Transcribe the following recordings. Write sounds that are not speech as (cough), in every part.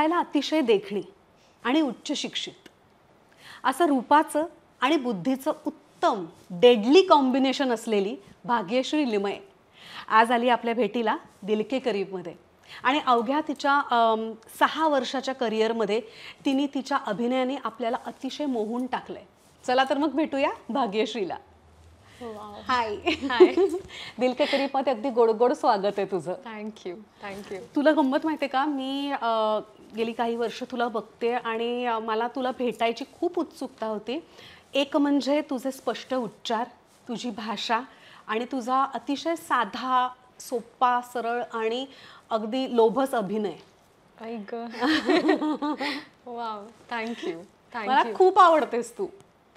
दिसायला अतिशय देखणी आणि उच्च शिक्षित असं रूपाचं आणि बुद्धीचं उत्तम डेडली कॉम्बिनेशन असलेली भाग्यश्री लिमय आज आली आपल्या भेटीला दिलके करीबमध्ये आणि अवघ्या तिच्या सहा वर्षाच्या करिअरमध्ये तिने तिच्या अभिनयाने आपल्याला अतिशय मोहून टाकलंय चला तर मग भेटूया भाग्यश्रीला हाय हो, हाय (laughs) दिलके करीब मध्ये अगदी गोडगोड स्वागत आहे तुझं थँक्यू थँक्यू तुला गंमत माहिती का मी गेली काही वर्ष तुला बघते आणि मला तुला भेटायची खूप उत्सुकता होती एक म्हणजे तुझे स्पष्ट उच्चार तुझी भाषा आणि तुझा अतिशय साधा सोपा सरळ आणि अगदी लोभस अभिनय वा थँक्यू (laughs) मला खूप आवडतेस तू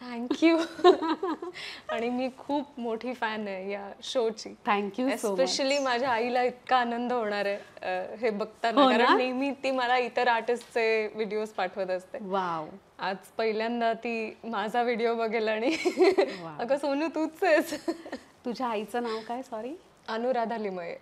थँक्यू (laughs) आणि मी खूप मोठी फॅन आहे या शोची थँक्यू स्पेशली माझ्या आईला इतका आनंद होणार आहे हे बघताना हो कारण नेहमी ती मला इतर आर्टिस्टचे व्हिडिओज पाठवत असते वाव आज पहिल्यांदा ती माझा व्हिडिओ बघेल आणि अगं सोनू तूच आहेस तुझ्या आईचं नाव काय सॉरी अनुराधा लिमये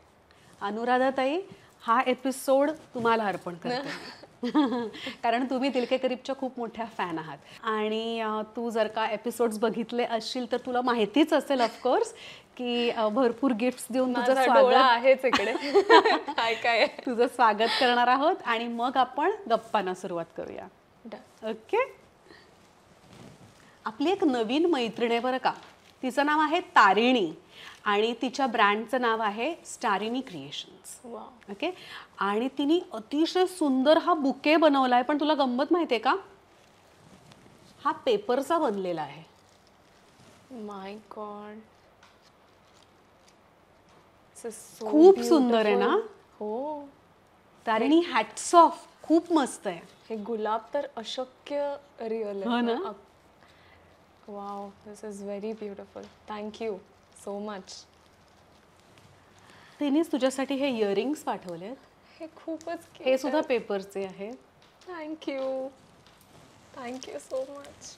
अनुराधा ताई हा एपिसोड तुम्हाला अर्पण करते (laughs) कारण तुम्ही दिलके करीबच्या खूप मोठ्या फॅन आहात आणि तू जर का एपिसोड्स बघितले असशील तर तुला माहितीच असेल ऑफकोर्स की भरपूर गिफ्ट्स देऊन तुझं स्वागत आहेच इकडे काय काय तुझं स्वागत करणार आहोत आणि मग आपण गप्पांना सुरुवात करूया ओके आपली एक नवीन मैत्रिणी बरं का तिचं नाव आहे तारिणी आणि तिच्या ब्रँडचं नाव आहे स्टारिनी क्रिएशन्स ओके आणि तिने अतिशय सुंदर हा बुके बनवला आहे पण तुला गंमत माहिती आहे का हा पेपरचा बनलेला आहे माय गॉड खूप सुंदर आहे ना हो तारिणी हॅट्स ऑफ खूप मस्त आहे हे गुलाब तर अशक्य रिअल आहे हो ना wow this is very beautiful thank you so much तिनेच तुझ्यासाठी हे इयरिंग्स पाठवलेत हे खूपच हे सुद्धा पेपरचे आहे थँक्यू थँक्यू सो मच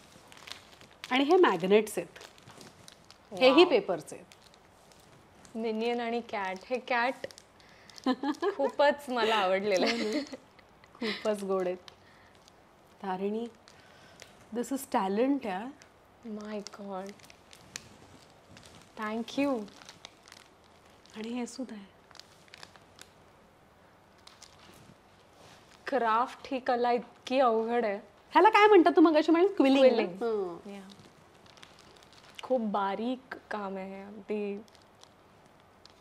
आणि हे मॅग्नेट्स आहेत हेही पेपरचे आहेत मिनियन आणि कॅट हे कॅट खूपच मला आवडलेलं आहे हो खूपच गोड आहेत तारिणी दिस इज टॅलेंट या माय गॉड थँक्यू आणि हे सुद्धा आहे क्राफ्ट ही कला इतकी अवघड आहे ह्याला काय म्हणतात तू मग अशी म्हणजे क्विलिंग खूप बारीक काम आहे अगदी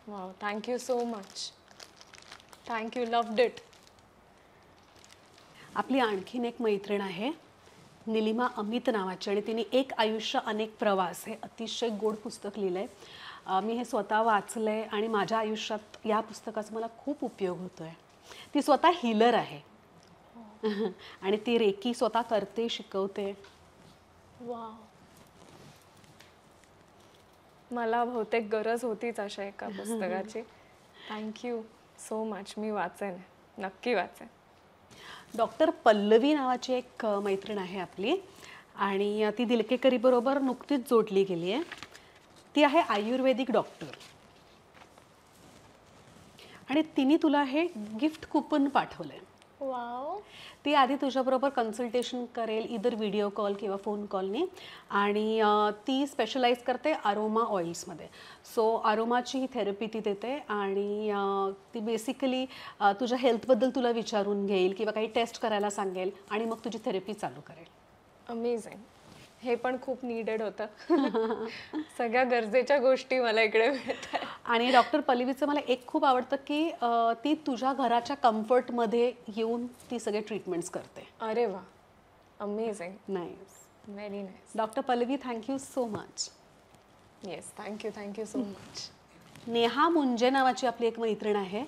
wow thank you so much thank you loved it आपली आणखीन एक मैत्रीण आहे निलिमा अमित नावाची आणि तिने एक आयुष्य अनेक प्रवास हे अतिशय गोड पुस्तक लिहिलं आहे मी हे स्वतः वाचलं आहे आणि माझ्या आयुष्यात या पुस्तकाचा मला खूप उपयोग होतो आहे ती स्वतः हिलर आहे (laughs) आणि ती रेकी स्वतः करते शिकवते वा मला बहुतेक गरज होतीच अशा एका (laughs) पुस्तकाची थँक्यू सो मच मी वाचेन नक्की वाचेन डॉक्टर पल्लवी नावाची एक मैत्रीण आहे आपली आणि ती दिलकेकरीबरोबर नुकतीच जोडली गेली आहे ती आहे आयुर्वेदिक डॉक्टर आणि तिने तुला हे गिफ्ट कुपन पाठवलं आहे वाव ती आधी तुझ्याबरोबर कन्सल्टेशन करेल इतर व्हिडिओ कॉल किंवा फोन कॉलनी आणि ती स्पेशलाइज करते अरोमा ऑइल्समध्ये सो अरोमाची ही थेरपी ती देते आणि ती बेसिकली तुझ्या हेल्थबद्दल तुला विचारून घेईल किंवा काही टेस्ट करायला सांगेल आणि मग तुझी थेरपी चालू करेल अमेझिंग हे पण खूप नीडेड होतं (laughs) सगळ्या गरजेच्या गोष्टी मला इकडे मिळतात आणि डॉक्टर पल्लवीचं मला एक खूप आवडतं की ती तुझ्या घराच्या कम्फर्टमध्ये येऊन ती सगळे ट्रीटमेंट्स करते अरे वा amazing nice very nice doctor Pallavi thank you so much yes thank you thank you so much Neha Munje नावाची आपली एक मैत्रीण आहे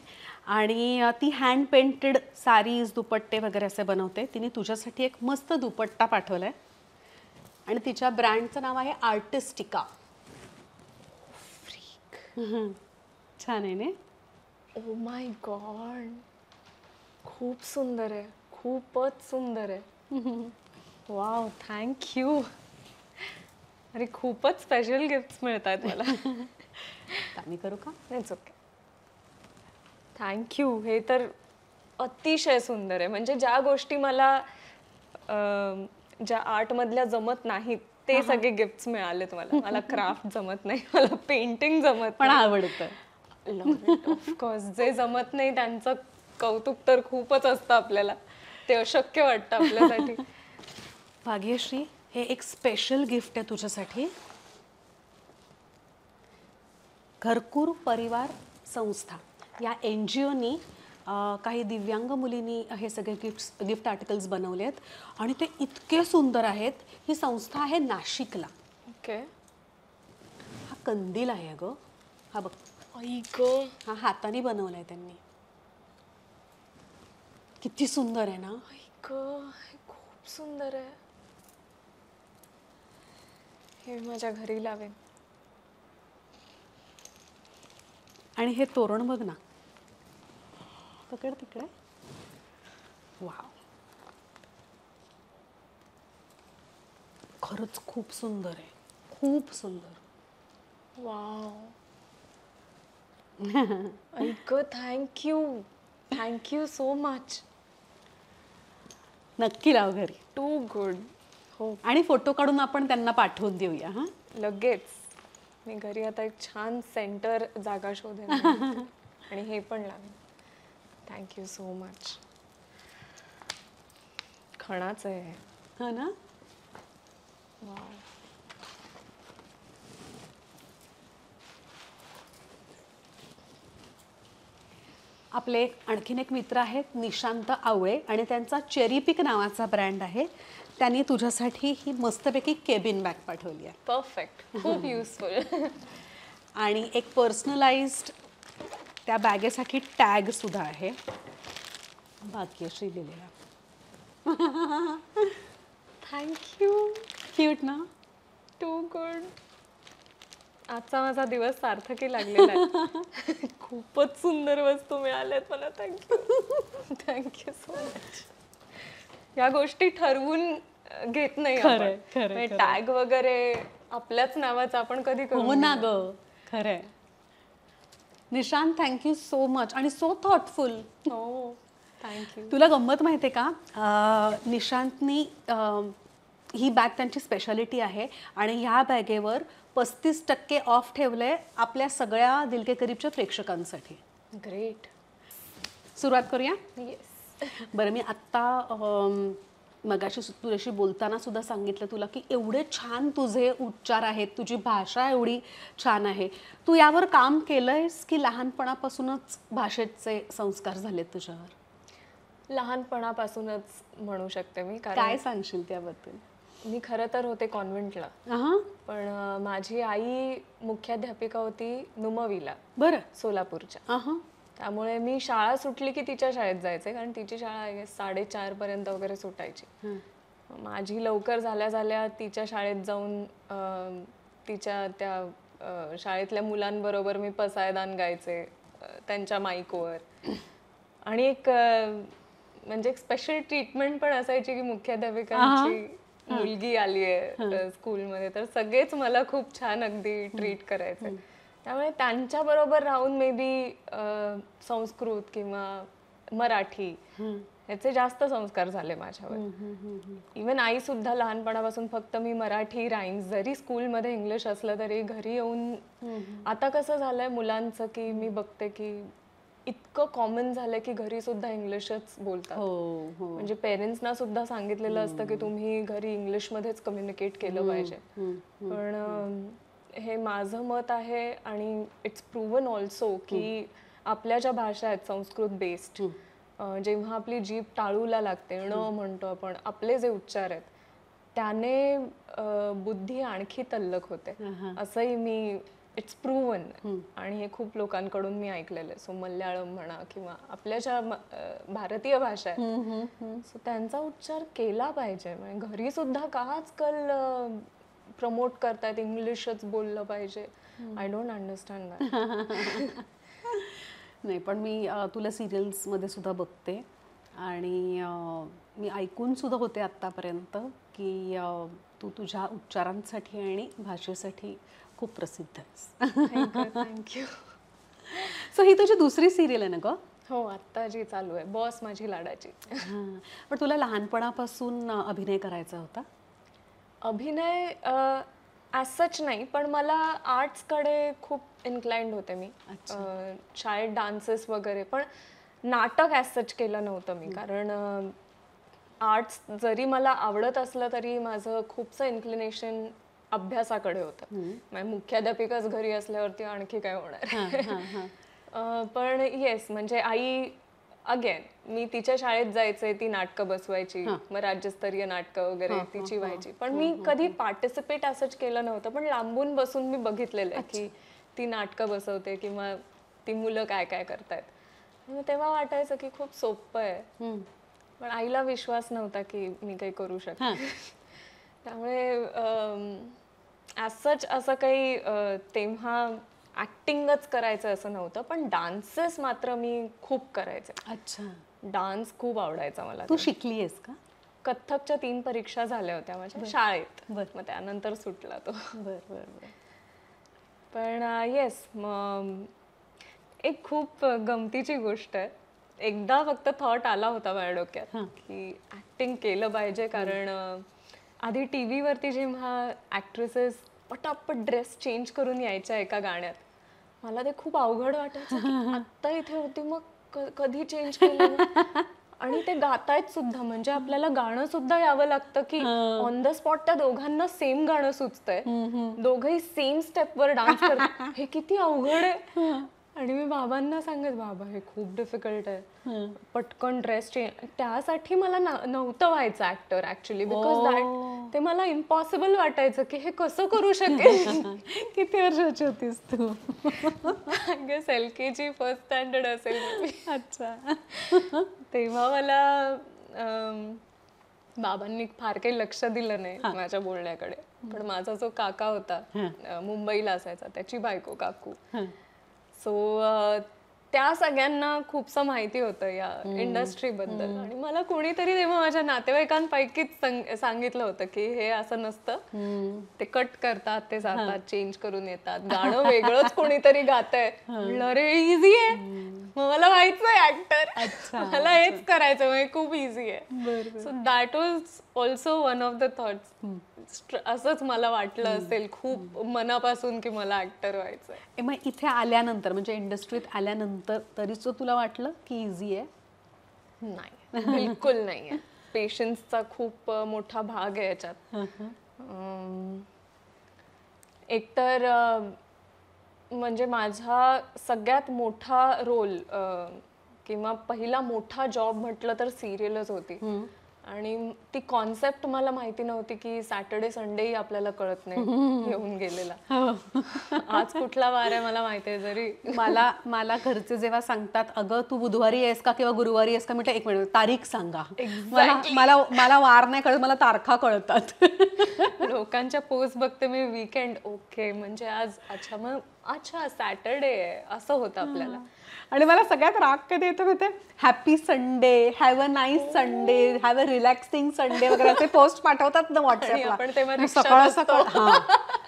आणि ती हँड पेंटेड सारीज दुपट्टे वगैरे असे बनवते तिने तुझ्यासाठी एक मस्त दुपट्टा पाठवला आहे आणि तिच्या ब्रँडचं नाव आहे आर्टिस्टिका छान आहे ने ओ माय गॉड खूप सुंदर आहे खूपच सुंदर आहे वाव थँक यू अरे खूपच स्पेशल गिफ्ट्स मिळत आहेत मला (laughs) आम्ही करू का नाहीच ओके थँक्यू हे तर अतिशय सुंदर आहे म्हणजे ज्या गोष्टी मला ज्या आर्ट आर्टमधल्या जमत नाहीत ते सगळे गिफ्ट्स मिळाले तुम्हाला मला क्राफ्ट जमत नाही मला पेंटिंग जमत पण आवडतं ऑफकोर्स जे जमत नाही त्यांचं कौतुक तर खूपच असतं आपल्याला ते अशक्य वाटतं आपल्यासाठी (laughs) भाग्यश्री हे एक स्पेशल गिफ्ट आहे तुझ्यासाठी घरकूर परिवार संस्था या एन जी ओनी काही दिव्यांग मुलींनी हे सगळे गिफ्ट्स गिफ्ट आर्टिकल्स बनवले आहेत आणि ते इतके सुंदर आहेत ही संस्था आहे नाशिकला ओके हा कंदील आहे अगं हा बघ हा हाताने बनवलाय त्यांनी किती सुंदर आहे ना खूप सुंदर आहे हे माझ्या घरी लावेन आणि हे तोरण बघ ना पकड तिकडे वाव खरंच खूप सुंदर आहे खूप सुंदर वाव ऐक थँक्यू थँक्यू सो मच नक्की लाव घरी टू गुड हो आणि फोटो काढून आपण त्यांना पाठवून देऊया हा लगेच मी घरी आता एक छान सेंटर जागा शोधेन (laughs) आणि हे पण लागेल थँक्यू सो मच खणाच आहे हा ना आपले एक आणखीन एक मित्र आहेत निशांत आवळे आणि त्यांचा चेरीपिक नावाचा ब्रँड आहे त्यांनी तुझ्यासाठी ही मस्तपैकी केबिन बॅग पाठवली आहे परफेक्ट खूप युजफुल (laughs) आणि एक पर्सनलाइज्ड त्या बॅगेसाठी टॅग सुद्धा आहे श्री लिहिलेला थँक्यू क्यूट ना टू गुड आजचा माझा दिवस सार्थकी लागलेला (laughs) खूपच सुंदर वस्तू मिळाल्यात मला थँक्यू थँक्यू सो मच या गोष्टी ठरवून घेत नाही टॅग म्हणजे वगैरे आपल्याच नावाचा आपण कधी करू हो ना ग खरंय निशांत थँक्यू सो मच आणि सो थॉटफुल थँक्यू तुला गंमत माहिती आहे का निशांतनी ही बॅग त्यांची स्पेशालिटी आहे आणि ह्या बॅगेवर पस्तीस टक्के ऑफ ठेवलं आहे आपल्या सगळ्या दिलके करीबच्या प्रेक्षकांसाठी ग्रेट सुरुवात करूया येस बरं मी आत्ता मगाशी तुझ्याशी बोलताना सुद्धा सांगितलं तुला की एवढे छान तुझे उच्चार आहेत तुझी भाषा एवढी छान आहे तू यावर काम केलंयस की लहानपणापासूनच भाषेचे संस्कार झालेत तुझ्यावर लहानपणापासूनच म्हणू शकते मी काय सांगशील त्याबद्दल मी खर तर होते कॉन्व्हेंटला पण माझी आई मुख्याध्यापिका होती नुमवीला बरं सोलापूरच्या त्यामुळे मी शाळा सुटली की तिच्या शाळेत जायचे कारण तिची शाळा साडेचार पर्यंत वगैरे सुटायची माझी लवकर झाल्या झाल्या तिच्या शाळेत जाऊन तिच्या त्या शाळेतल्या मुलांबरोबर मी पसायदान गायचे त्यांच्या माईकवर आणि एक म्हणजे एक स्पेशल ट्रीटमेंट पण असायची की मुख्याध्यापिकांची मुलगी आली आहे स्कूलमध्ये तर सगळेच मला खूप छान अगदी ट्रीट करायचे त्यामुळे त्यांच्याबरोबर राहून मे बी संस्कृत किंवा मराठी ह्याचे जास्त संस्कार झाले माझ्यावर इवन आई सुद्धा लहानपणापासून फक्त मी मराठी राईन्स जरी स्कूलमध्ये इंग्लिश असलं तरी घरी येऊन आता कसं झालंय मुलांचं की मी बघते की इतकं कॉमन झालंय की घरी सुद्धा इंग्लिशच बोलतात हो, हो. म्हणजे पेरेंट्सना सुद्धा सांगितलेलं असतं की तुम्ही घरी इंग्लिशमध्येच कम्युनिकेट केलं पाहिजे पण हे माझं मत आहे आणि इट्स प्रूव्हन ऑल्सो की आपल्या ज्या भाषा आहेत संस्कृत बेस्ड जेव्हा आपली जीभ टाळूला लागते न म्हणतो आपण आपले जे उच्चार आहेत त्याने बुद्धी आणखी तल्लक होते असंही मी इट्स प्रूवन आणि हे खूप लोकांकडून मी ऐकलेलं आहे सो मल्याळम म्हणा किंवा आपल्या ज्या भारतीय भाषा आहेत सो त्यांचा उच्चार केला पाहिजे म्हणजे घरी सुद्धा काच कल प्रमोट करतायत इंग्लिशच बोललं पाहिजे आय डोंट अंडरस्टँड नाही पण मी तुला सिरियल्समध्ये सुद्धा बघते आणि मी ऐकून सुद्धा होते आत्तापर्यंत की तू तुझ्या उच्चारांसाठी आणि भाषेसाठी खूप प्रसिद्ध आहेस थँक्यू सो ही तुझी दुसरी सिरियल आहे ना ग हो आत्ता जी चालू आहे बॉस माझी लाडाची पण तुला लहानपणापासून अभिनय करायचा होता अभिनय सच नाही पण मला आर्ट्सकडे खूप इन्क्लाइंड होते मी शाळेत डान्सेस वगैरे पण नाटक सच केलं नव्हतं मी कारण आर्ट्स जरी मला आवडत असलं तरी माझं खूपसं इन्क्लिनेशन अभ्यासाकडे होतं म्हणजे मुख्याध्यापिकाच घरी असल्यावरती आणखी काय होणार (laughs) पण येस म्हणजे आई अगेन मी तिच्या शाळेत जायचंय ती नाटकं बसवायची मग राज्यस्तरीय नाटकं वगैरे तिची व्हायची पण हो, मी हो, हो. कधी पार्टिसिपेट असंच केलं नव्हतं पण लांबून बसून मी बघितलेलं आहे की ती नाटकं बसवते किंवा ती मुलं काय काय करतायत तेव्हा वाटायचं की खूप सोपं आहे पण आईला विश्वास नव्हता की मी काही करू शकते (laughs) त्यामुळे ॲज असं काही तेव्हा ॲक्टिंगच करायचं असं नव्हतं पण डान्सेस मात्र मी खूप करायचे अच्छा डान्स खूप आवडायचा मला तू शिकली आहेस का कथ्थकच्या तीन परीक्षा झाल्या होत्या माझ्या शाळेत मग त्यानंतर सुटला तो बर बर पण येस मग एक खूप गमतीची गोष्ट आहे एकदा फक्त थॉट आला होता माझ्या डोक्यात की ऍक्टिंग केलं पाहिजे कारण आधी टी व्हीवरती जेव्हा ऍक्ट्रेसेस पटापट ड्रेस चेंज करून यायच्या एका गाण्यात मला ते खूप अवघड वाटायचं (laughs) आता इथे होती मग कधी चेंज केलं आणि ते गातायत सुद्धा म्हणजे आपल्याला गाणं सुद्धा यावं लागतं की ऑन द स्पॉट त्या दोघांना सेम गाणं सुचतंय दोघही सेम स्टेपवर डान्स करतात हे किती अवघड आहे (laughs) आणि मी बाबांना सांगत बाबा हे खूप डिफिकल्ट आहे पटकन ड्रेस चेंज त्यासाठी मला नव्हतं व्हायचं ऍक्टर ऍक्च्युली बिकॉज दॅट ते मला इम्पॉसिबल वाटायचं की हे कसं करू शकेल (laughs) किती वर्षाची होतीस तू guess L K G first standard असेल अच्छा तेव्हा मला बाबांनी फार काही लक्ष दिलं नाही माझ्या बोलण्याकडे पण माझा जो काका होता मुंबईला असायचा त्याची बायको काकू सो त्या सगळ्यांना खूपसं माहिती होतं या इंडस्ट्रीबद्दल आणि मला कोणीतरी तेव्हा माझ्या नातेवाईकांपैकीच सांगितलं होतं की हे असं नसतं ते कट करतात ते जातात चेंज करून येतात गाणं वेगळंच (laughs) कोणीतरी गात आहे इझी आहे मला माहित नाही ऍक्टर मला हेच करायचं म्हणजे खूप इझी आहे so that was also one of the thoughts असंच मला वाटलं असेल खूप मनापासून की मला ऍक्टर व्हायचं मग इथे आल्यानंतर म्हणजे इंडस्ट्रीत आल्यानंतर तरीच तुला वाटलं की इझी आहे नाही (laughs) बिलकुल नाही आहे पेशन्सचा खूप मोठा भाग आहे याच्यात एकतर म्हणजे माझा सगळ्यात मोठा रोल किंवा पहिला मोठा जॉब म्हटलं तर सिरियलच होती आणि ती कॉन्सेप्ट मला माहिती नव्हती की सॅटर्डे संडे आपल्याला कळत नाही (laughs) येऊन गेलेला हो. आज कुठला वार आहे मला माहिती आहे जरी मला मला घरचे जेव्हा सांगतात अगं तू बुधवारी आहेस का किंवा गुरुवारी आहेस का म्हटलं एक मिनिट तारीख सांगा मला मला वार नाही कळत मला तारखा कळतात (laughs) लोकांच्या पोस्ट बघते मी वीकेंड ओके म्हणजे आज अच्छा मग अच्छा सॅटर्डे आहे असं होतं आपल्याला आणि मला सगळ्यात राग कधी येतो होते happy Sunday have a nice Sunday have a relaxing Sunday वगैरे असे पोस्ट पाठवतात ना व्हॉट्सअपला सकाळ सकाळ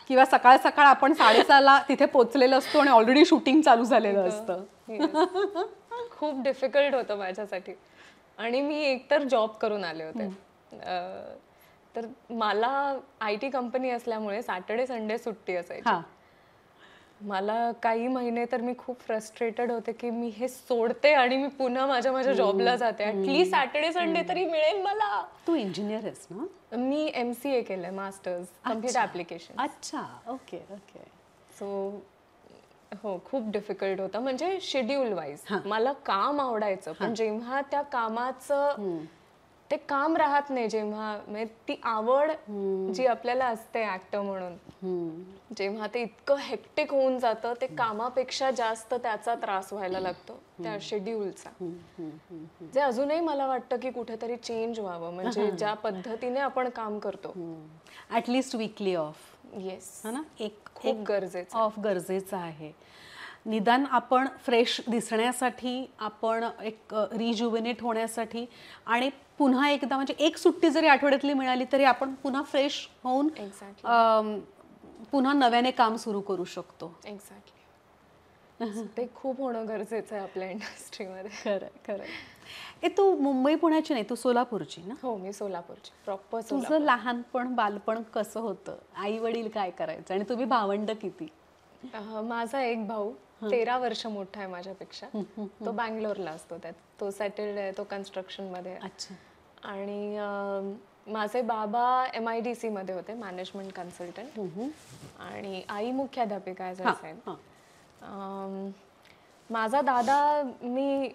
किंवा सकाळ सकाळ आपण साडेसहाला तिथे पोचलेलो असतो आणि ऑलरेडी शूटिंग चालू झालेलं हो, असतं हो. खूप डिफिकल्ट होतं माझ्यासाठी आणि मी एकतर जॉब करून आले होते तर मला आय टी कंपनी असल्यामुळे सॅटर्डे संडे सुट्टी असायची मला काही महिने तर मी खूप फ्रस्ट्रेटेड होते की मी हे सोडते आणि मी पुन्हा माझ्या माझ्या जॉबला जाते ऍटलीस्ट सॅटर्डे संडे तरी मिळेल मला तू इंजिनियर आहेस ना मी एम सी ए केलं मास्टर्स कम्प्युटर ऍप्लिकेशन अच्छा ओके ओके सो हो खूप डिफिकल्ट होतं म्हणजे शेड्यूल वाईज मला काम आवडायचं पण जेव्हा त्या कामाचं ते काम राहत नाही जेव्हा म्हणजे ती आवड जी आपल्याला असते ऍक्टर म्हणून जेव्हा ते इतकं हेक्टिक होऊन जातं ते कामापेक्षा जास्त त्याचा त्रास व्हायला लागतो त्या शेड्यूलचा जे अजूनही मला वाटतं की कुठेतरी चेंज व्हावं म्हणजे ज्या पद्धतीने आपण काम करतो ॲटलिस्ट विकली ऑफ येस ना एक खूप गरजेचं ऑफ गरजेचं आहे निदान आपण फ्रेश दिसण्यासाठी आपण एक रिज्युवेनेट होण्यासाठी आणि पुन्हा एकदा म्हणजे एक सुट्टी जरी आठवड्यातली मिळाली तरी आपण पुन्हा फ्रेश होऊन पुन्हा नव्याने काम सुरू करू शकतो एक्झॅक्टली ते खूप होणं गरजेचं आहे आपल्या इंडस्ट्रीमध्ये खरं खरं ए तू मुंबई पुण्याची नाही तू सोलापूरची ना हो मी सोलापूरची प्रॉपर तुझं लहानपण बालपण कसं होतं आई वडील काय करायचं आणि तुम्ही भावंड किती माझा एक भाऊ तेरा वर्ष मोठा आहे माझ्यापेक्षा तो बँगलोरला असतो त्यात तो सेटल्ड आहे तो कन्स्ट्रक्शन मध्ये आणि माझे बाबा एम आय डी सी मध्ये होते मॅनेजमेंट कन्सल्टंट आणि आई मुख्याध्यापिका आहे माझा दादा मी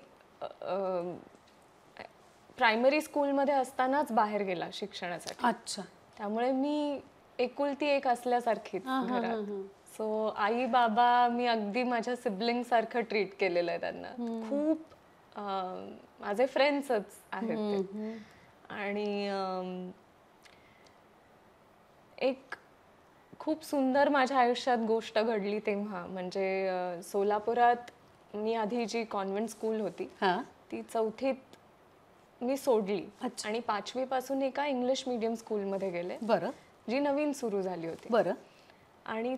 प्रायमरी स्कूलमध्ये असतानाच बाहेर गेला शिक्षणासाठी अच्छा त्यामुळे मी एकुलती एक असल्यासारखी घरात सो आई बाबा मी अगदी माझ्या सिबलिंग सारखं ट्रीट केलेलं आहे त्यांना खूप माझे फ्रेंड्सच आहेत आणि एक खूप सुंदर माझ्या आयुष्यात गोष्ट घडली तेव्हा म्हणजे सोलापुरात मी आधी जी कॉन्व्हेंट स्कूल होती ती चौथीत मी सोडली आणि पाचवी पासून एका इंग्लिश मिडियम स्कूलमध्ये गेले बरं जी नवीन सुरू झाली होती बर आणि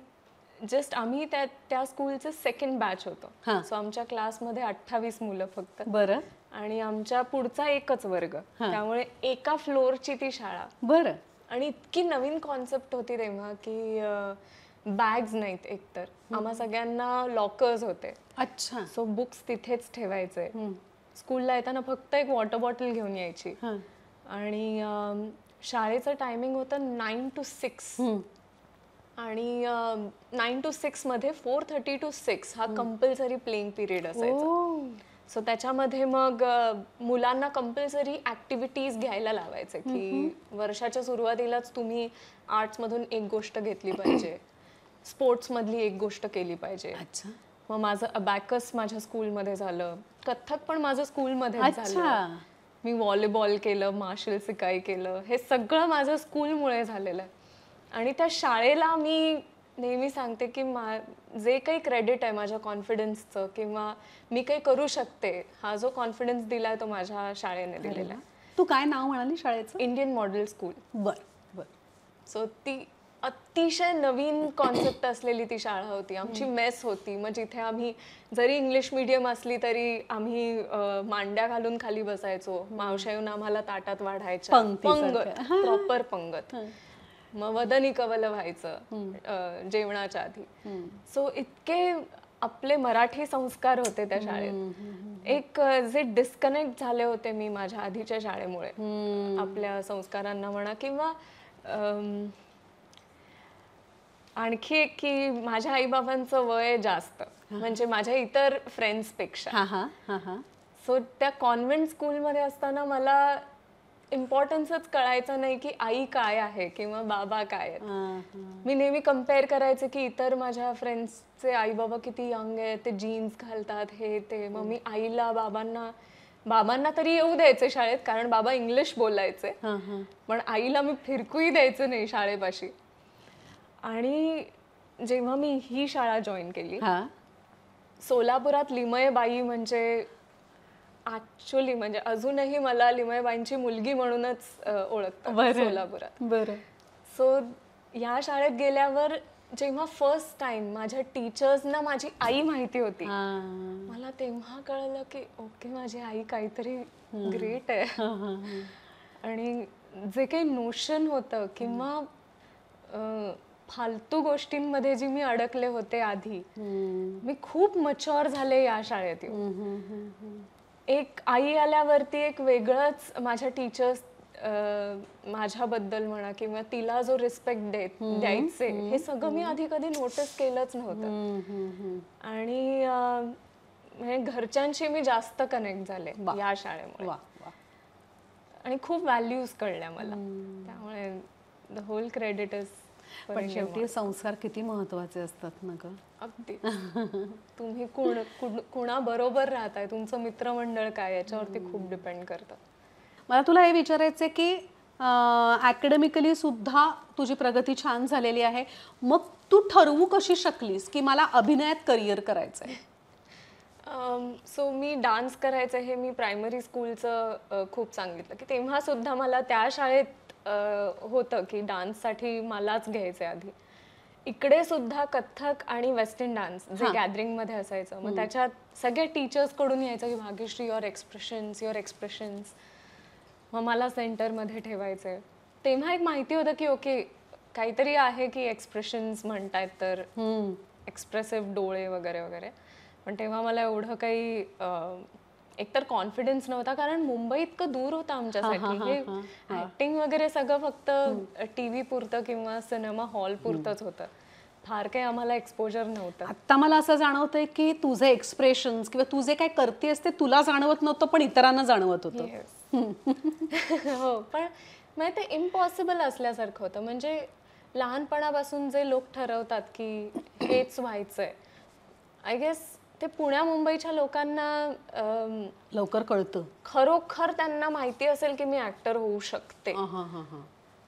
जस्ट आम्ही त्या त्या स्कूलचं सेकंड बॅच होतो सो आमच्या क्लासमध्ये अठ्ठावीस मुलं फक्त बरं आणि आमच्या पुढचा एकच वर्ग त्यामुळे एका फ्लोअरची ती शाळा बरं आणि इतकी नवीन कॉन्सेप्ट होती तेव्हा की बॅग्स नाहीत एकतर आम्हा सगळ्यांना लॉकर्स होते अच्छा सो बुक्स तिथेच ठेवायचे स्कूलला येताना फक्त एक वॉटर बॉटल घेऊन यायची आणि शाळेचं टायमिंग होतं नाईन टू सिक्स आणि नाईन टू मध्ये फोर थर्टी टू सिक्स हा कंपल्सरी प्लेइंग पिरियड असायचा सो त्याच्यामध्ये मग मुलांना कंपल्सरी ऍक्टिव्हिटीज घ्यायला लावायचे की वर्षाच्या सुरुवातीलाच तुम्ही आर्ट्स मधून एक गोष्ट घेतली पाहिजे स्पोर्ट्स मधली एक गोष्ट केली पाहिजे मग माझं अबॅकस माझ्या स्कूलमध्ये झालं कथक पण माझं स्कूलमध्ये झालं मी व्हॉलीबॉल केलं मार्शल सिकाई केलं हे सगळं माझं स्कूलमुळे झालेलं आहे आणि त्या शाळेला मी नेहमी सांगते की मा जे काही क्रेडिट आहे माझ्या कॉन्फिडन्सचं किंवा मी काही करू शकते हा जो कॉन्फिडन्स दिला आहे तो माझ्या शाळेने दिलेला तू काय नाव म्हणाली शाळेचं इंडियन मॉडेल स्कूल बर बर सो ती अतिशय नवीन कॉन्सेप्ट असलेली ती शाळा होती आमची मेस होती मग जिथे आम्ही जरी इंग्लिश मीडियम असली तरी आम्ही मांड्या घालून खाली बसायचो मावशा येऊन आम्हाला ताटात वाढायचं पंग प्रॉपर पंगत मग वदनी कवल व्हायचं जेवणाच्या आधी सो इतके आपले मराठी संस्कार होते त्या शाळेत एक जे डिस्कनेक्ट झाले होते मी माझ्या आधीच्या शाळेमुळे आपल्या संस्कारांना म्हणा किंवा आणखी एक की माझ्या आई बाबांचं वय जास्त म्हणजे माझ्या इतर फ्रेंड्सपेक्षा सो त्या कॉन्व्हेंट स्कूलमध्ये असताना मला इम्पॉर्टन्सच कळायचं नाही की आई काय आहे किंवा बाबा काय आहे मी नेहमी कम्पेअर करायचे की इतर माझ्या फ्रेंड्सचे आई बाबा किती यंग आहेत ते जीन्स घालतात हे ते मग मी आईला बाबांना बाबांना तरी येऊ द्यायचे शाळेत कारण बाबा इंग्लिश बोलायचे पण आईला मी फिरकूही द्यायचं नाही शाळेपाशी आणि जेव्हा मी ही शाळा जॉईन केली सोलापुरात लिमयबाई म्हणजे ऍक्च्युअली म्हणजे अजूनही मला लिमयबाईंची मुलगी म्हणूनच ओळखतात सोलापुरात बरं सो या शाळेत गेल्यावर जेव्हा फर्स्ट टाइम माझ्या टीचर्सना माझी आई माहिती होती मला तेव्हा कळलं की ओके माझी आई काहीतरी ग्रेट आहे आणि जे काही नोशन होतं किंवा फालतू गोष्टींमध्ये जी मी अडकले होते आधी मी खूप मच्युअर झाले या शाळेत एक आई आल्यावरती एक वेगळंच माझ्या टीचर्स माझ्याबद्दल म्हणा किंवा तिला जो रिस्पेक्ट देत द्यायचे हे सगळं मी आधी कधी नोटीस केलंच नव्हतं आणि म्हणजे घरच्यांशी मी जास्त कनेक्ट झाले या शाळेमुळे आणि खूप व्हॅल्यूज कळल्या मला त्यामुळे द होल क्रेडिट इज पण शेवटी संस्कार किती महत्वाचे असतात ना ग अगदी तुम्ही कुण कुणा बरोबर राहताय तुमचं मित्रमंडळ काय याच्यावरती खूप डिपेंड करतं मला तुला हे विचारायचं की अकॅडमिकली सुद्धा तुझी प्रगती छान झालेली आहे मग तू ठरवू कशी शकलीस की मला अभिनयात करिअर करायचं सो मी डान्स करायचं हे मी प्रायमरी स्कूलचं खूप सांगितलं की तेव्हा सुद्धा मला त्या शाळेत होतं की डान्ससाठी मलाच घ्यायचं आहे आधी इकडे सुद्धा कथ्थक आणि वेस्टर्न डान्स जे गॅदरिंग मध्ये असायचं मग त्याच्यात सगळे टीचर्स कडून यायचं की Bhagyashree your expressions your expressions मग मला सेंटरमध्ये ठेवायचे तेव्हा एक माहिती होतं की ओके काहीतरी आहे की एक्सप्रेशन्स म्हणतायत तर एक्सप्रेसिव्ह डोळे वगैरे वगैरे पण तेव्हा मला एवढं काही एकतर कॉन्फिडन्स नव्हता कारण मुंबई इतकं दूर होतं आमच्यासाठी हे ऍक्टिंग वगैरे सगळं फक्त टी व्ही पुरतं किंवा सिनेमा हॉल पुरतंच होतं फार काही आम्हाला एक्सपोजर नव्हतं आता मला असं जाणवतंय की तुझे एक्सप्रेशन किंवा तू जे काय करतेस ते तुला जाणवत नव्हतं पण इतरांना जाणवत होतं (laughs) हो पण ते इम्पॉसिबल असल्यासारखं होतं म्हणजे लहानपणापासून जे लोक ठरवतात की हेच व्हायचंय आय गेस ते पुण्या मुंबईच्या लोकांना लवकर कळतं खरोखर त्यांना माहिती असेल की मी ऍक्टर होऊ शकते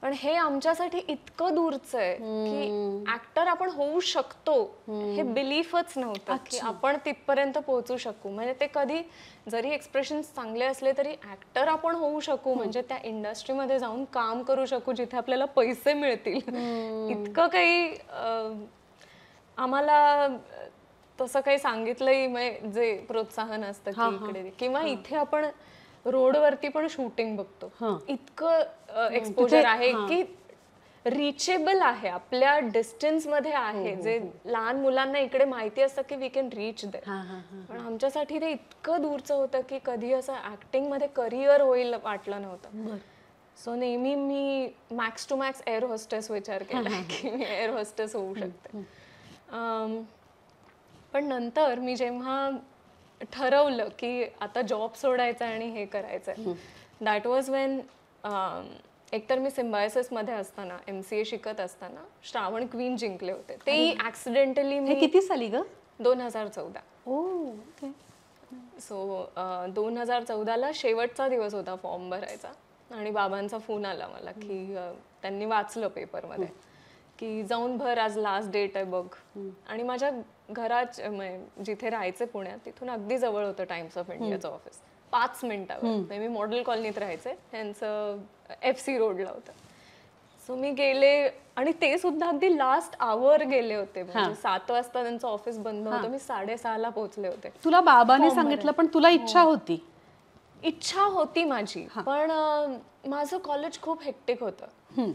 पण हे आमच्यासाठी इतकं दूरचं आहे की ऍक्टर आपण होऊ शकतो हे बिलीफच नव्हतं की आपण तिथपर्यंत पोहोचू शकू म्हणजे ते कधी जरी एक्सप्रेशन चांगले असले तरी ऍक्टर आपण होऊ शकू म्हणजे त्या इंडस्ट्रीमध्ये जाऊन काम करू शकू जिथे आपल्याला पैसे मिळतील इतकं काही आम्हाला तसं काही सांगितलंही म्हणजे जे प्रोत्साहन असतं की इकडे किंवा इथे आपण रोडवरती पण शूटिंग बघतो इतकं एक्सपोजर आहे की रिचेबल आहे आपल्या डिस्टन्स मध्ये आहे हो, हो, जे हो. लहान मुलांना इकडे माहिती असतं की वी कॅन रीच दे पण आमच्यासाठी ते इतकं दूरचं होतं की कधी असं ऍक्टिंग मध्ये करिअर होईल वाटलं नव्हतं सो नेहमी मी max to max air hostess विचार केला की मी एअर होस्टेस होऊ शकते पण नंतर मी जेव्हा ठरवलं की आता जॉब सोडायचा आणि हे करायचं दॅट वॉज वेन एकतर मी सिम्बायसिसमध्ये असताना एम सी ए शिकत असताना श्रावण क्वीन जिंकले होते ते ॲक्सिडेंटली मी किती साली ग दोन हजार चौदा हो ओके सो दोन हजार चौदाला शेवटचा दिवस होता फॉर्म भरायचा आणि बाबांचा फोन आला मला की त्यांनी वाचलं पेपरमध्ये की जाऊन भर आज लास्ट डेट आहे बघ आणि माझ्या घरात म्हणजे जिथे राहायचे पुण्यात तिथून अगदी जवळ होतं टाइम्स ऑफ इंडियाचं ऑफिस पाच मिनिटावर म्हणजे मी मॉडेल कॉलनीत राहायचे त्यांचं एफ सी रोडला होतं सो मी गेले आणि ते सुद्धा अगदी लास्ट आवर गेले होते म्हणजे सात वाजता त्यांचं ऑफिस बंद होतं मी साडेसहाला पोहोचले होते तुला बाबाने सांगितलं पण तुला हो. इच्छा होती इच्छा होती माझी पण माझं कॉलेज खूप हेक्टिक होतं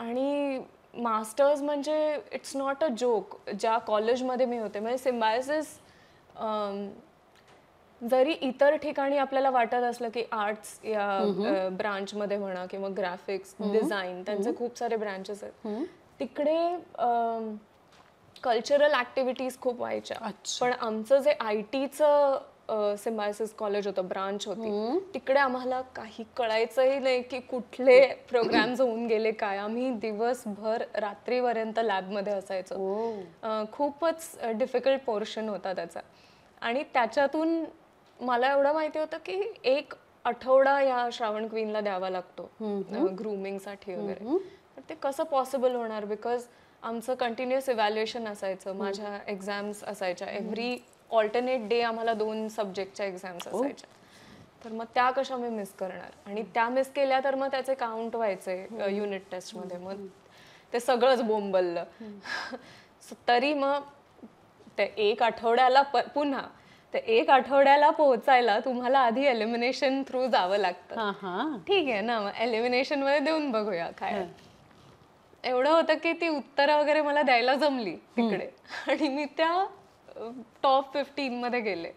आणि मास्टर्स म्हणजे इट्स नॉट अ जोक ज्या कॉलेजमध्ये मी होते म्हणजे सिम्बायसिस जरी इतर ठिकाणी आपल्याला वाटत असलं की आर्ट्स या ब्रांचमध्ये म्हणा किंवा ग्राफिक्स डिझाईन त्यांचे खूप सारे ब्रांचेस आहेत तिकडे कल्चरल ॲक्टिव्हिटीज खूप व्हायच्या पण आमचं जे आय टीचं सिम्बायसिस कॉलेज होतं ब्रांच होती तिकडे आम्हाला काही कळायचंही नाही की कुठले प्रोग्राम्स होऊन गेले काय आम्ही दिवसभर रात्रीपर्यंत लॅबमध्ये असायचो हो. खूपच डिफिकल्ट पोर्शन होता त्याचा आणि त्याच्यातून मला एवढं माहिती होतं की एक आठवडा या श्रावण क्वीनला द्यावा लागतो ग्रुमिंगसाठी वगैरे तर ते कसं पॉसिबल होणार बिकॉज आमचं कंटिन्युअस इव्हॅल्युएशन असायचं माझ्या एक्झाम्स असायच्या एव्हरी ऑल्टरनेट डे आम्हाला दोन सब्जेक्टच्या एक्झाम्स oh. असायच्या तर मग त्या कशा मी मिस करणार आणि त्या मिस केल्या तर मग त्याचे काउंट व्हायचे युनिट टेस्टमध्ये hmm. मग hmm. ते सगळंच बोंबललं hmm. (laughs) तरी मग ते एक आठवड्याला पुन्हा ते एक आठवड्याला पोहोचायला तुम्हाला आधी एलिमिनेशन थ्रू जावं लागतं ठीक आहे ना मग एलिमिनेशन मध्ये देऊन बघूया काय एवढं होतं की ती उत्तरं वगैरे मला द्यायला जमली तिकडे (laughs) आणि मी त्या टॉप फिफ्टीनमध्ये गेले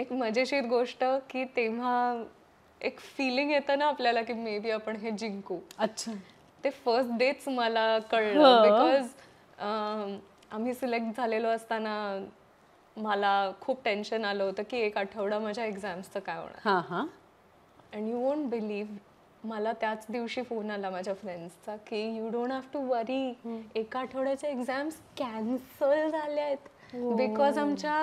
एक मजेशीर गोष्ट की तेव्हा एक फिलिंग येतं ना आपल्याला की मे बी आपण हे जिंकू अच्छा ते फर्स्ट डेच मला कळलं बिकॉज आम्ही सिलेक्ट झालेलो असताना मला खूप टेन्शन आलं होतं की एक आठवडा माझ्या एक्झाम्सचं काय होणार अँड यू वोंट बिलीव्ह मला त्याच दिवशी फोन आला माझ्या फ्रेंड्सचा की you don't have to worry एका आठवड्याच्या एक्झाम्स कॅन्सल झाल्या आहेत बिकॉज हो. आमच्या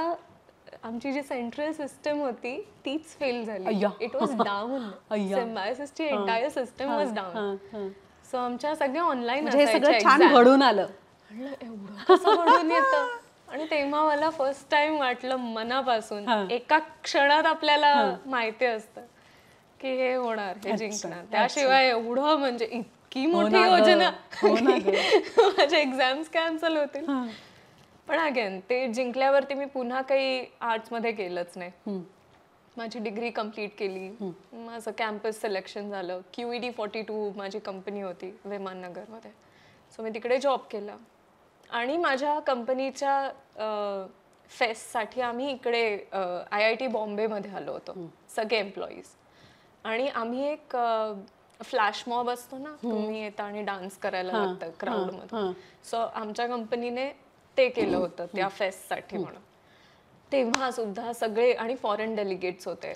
आमची जी सेंट्रल सिस्टम होती तीच फेल झाली इट वॉज डाऊन सिम्बायसिसची entire system was down so आमच्या सगळ्या ऑनलाईन म्हणजे घडून आलं कसं घडून येतं आणि तेव्हा मला फर्स्ट टाइम वाटलं मनापासून एका क्षणात आपल्याला माहिती असतं की हे होणार हे जिंकणार त्याशिवाय एवढं म्हणजे इतकी मोठी योजना माझ्या एक्झाम्स कॅन्सल होतील पण अगेन ते जिंकल्यावरती मी पुन्हा काही आर्ट्स मध्ये केलंच नाही माझी डिग्री कंप्लीट केली माझं कॅम्पस सिलेक्शन झालं क्यू डी फॉर्टी टू माझी कंपनी होती विमाननगरमध्ये सो मी तिकडे जॉब केला आणि माझ्या कंपनीच्या फेस्टसाठी आम्ही इकडे आय आय टी बॉम्बेमध्ये आलो होतो सगळे एम्प्लॉईज आणि आम्ही एक फ्लॅश मॉब असतो ना तुम्ही येता आणि डान्स करायला लागतं क्राऊड मध्ये सो आमच्या कंपनीने ते केलं होतं त्या फेस्ट साठी म्हणून तेव्हा सुद्धा सगळे आणि फॉरेन डेलिगेट्स होते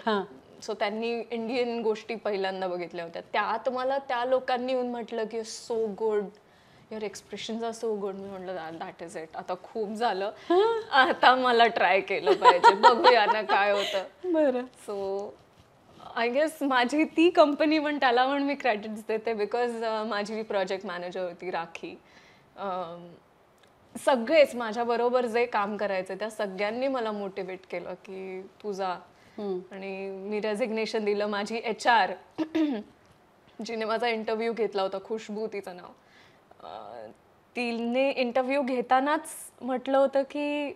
सो त्यांनी इंडियन गोष्टी पहिल्यांदा बघितल्या होत्या त्यात मला त्या लोकांनी येऊन म्हटलं की so good your expression are so good मी म्हटलं दॅट इज इट आता खूप झालं आता मला ट्राय केलं पाहिजे बघूया ना काय होतं बरं सो आय गेस माझी ती कंपनी पण त्याला पण मी क्रेडिट्स देते बिकॉज माझी प्रोजेक्ट मॅनेजर होती राखी सगळेच माझ्याबरोबर जे काम करायचे त्या सगळ्यांनी मला मोटिवेट केलं की तुझा आणि मी रेझिग्नेशन दिलं माझी एच आर जिने माझा इंटरव्ह्यू घेतला होता खुशबू तिचं नाव तिने इंटरव्ह्यू घेतानाच म्हटलं होतं की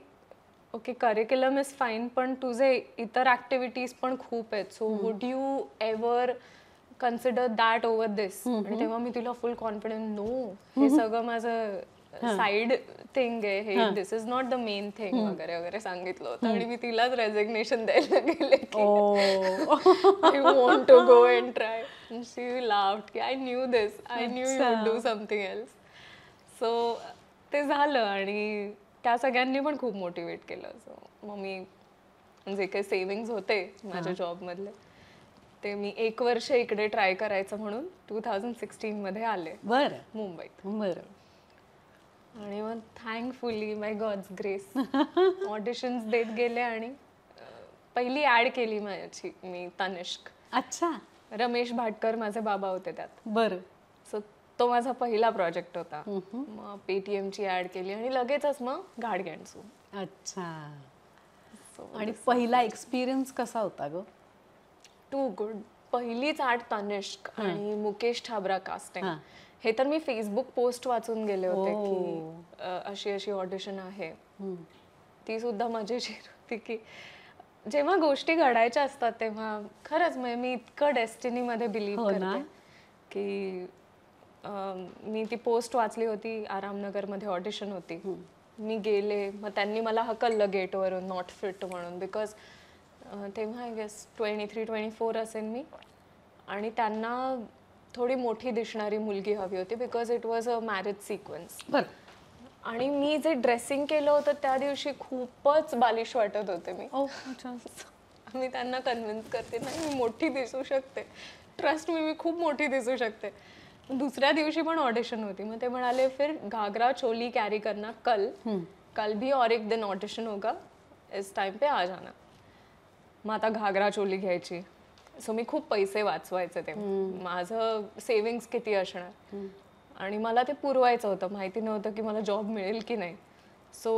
ओके करिक्युलम इज फाईन पण तुझे इतर ऍक्टिव्हिटीज पण खूप आहेत so would you ever consider that over this आणि तेव्हा मी तिला फुल कॉन्फिडन्स नो हे सगळं माझं साईड थिंग आहे हे this is not the main thing वगैरे वगैरे सांगितलं होतं आणि मी तिलाच रेझिग्नेशन द्यायला गेले I want to go and try she की I knew this I knew you do something else so ते झालं आणि त्या सगळ्यांनी पण खूप मोटिवेट केलं सो मग मी जे काही सेविंग्स होते माझ्या जॉब मधले ते मी एक वर्ष इकडे ट्राय करायचं म्हणून टू थाउजंड मध्ये आले बर मुंबईत बर आणि मग thankfully my god's grace auditions देत गेले आणि पहिली ऍड केली माझी मी तनिष्क अच्छा रमेश भाटकर माझे बाबा होते त्यात बरं तो माझा पहिला प्रोजेक्ट होता मग पेटीएमची ऍड केली आणि लगेचच मग गाड अच्छा आणि पहिला एक्सपिरियन्स कसा होता ग टू गुड पहिलीच आठ तनिष्क आणि मुकेश छाबरा कास्टिंग हे तर मी फेसबुक पोस्ट वाचून गेले होते की हो. अशी अशी ऑडिशन आहे ती सुद्धा मजेशीर होती की जेव्हा गोष्टी घडायच्या असतात तेव्हा खरंच म्हणजे मी इतकं डेस्टिनी मध्ये बिलीव्ह हो करते की मी ती पोस्ट वाचली होती आरामनगरमध्ये ऑडिशन होती मी गेले मग त्यांनी मला हकललं गेटवरून नॉट फिट म्हणून बिकॉज तेव्हा I guess twenty three twenty four असेन मी आणि त्यांना थोडी मोठी दिसणारी मुलगी हवी होती because it was a marriage sequence आणि मी जे ड्रेसिंग केलं होतं त्या दिवशी खूपच बालिश वाटत होते मी ओ oh, (laughs) मी त्यांना कन्व्हिन्स करते नाही मी मोठी दिसू शकते ट्रस्ट मी मी खूप मोठी दिसू शकते दुसऱ्या दिवशी पण ऑडिशन होती मग ते म्हणाले फिर घागरा चोली कॅरी करना कल कल भी और एक दिन ऑडिशन होगा इस टाइम पे आ जाना मग आता घागरा चोली घ्यायची सो मी खूप पैसे वाचवायचे ते माझं सेव्हिंग्स किती असणार आणि मला ते पुरवायचं होतं माहिती नव्हतं की मला जॉब मिळेल की नाही सो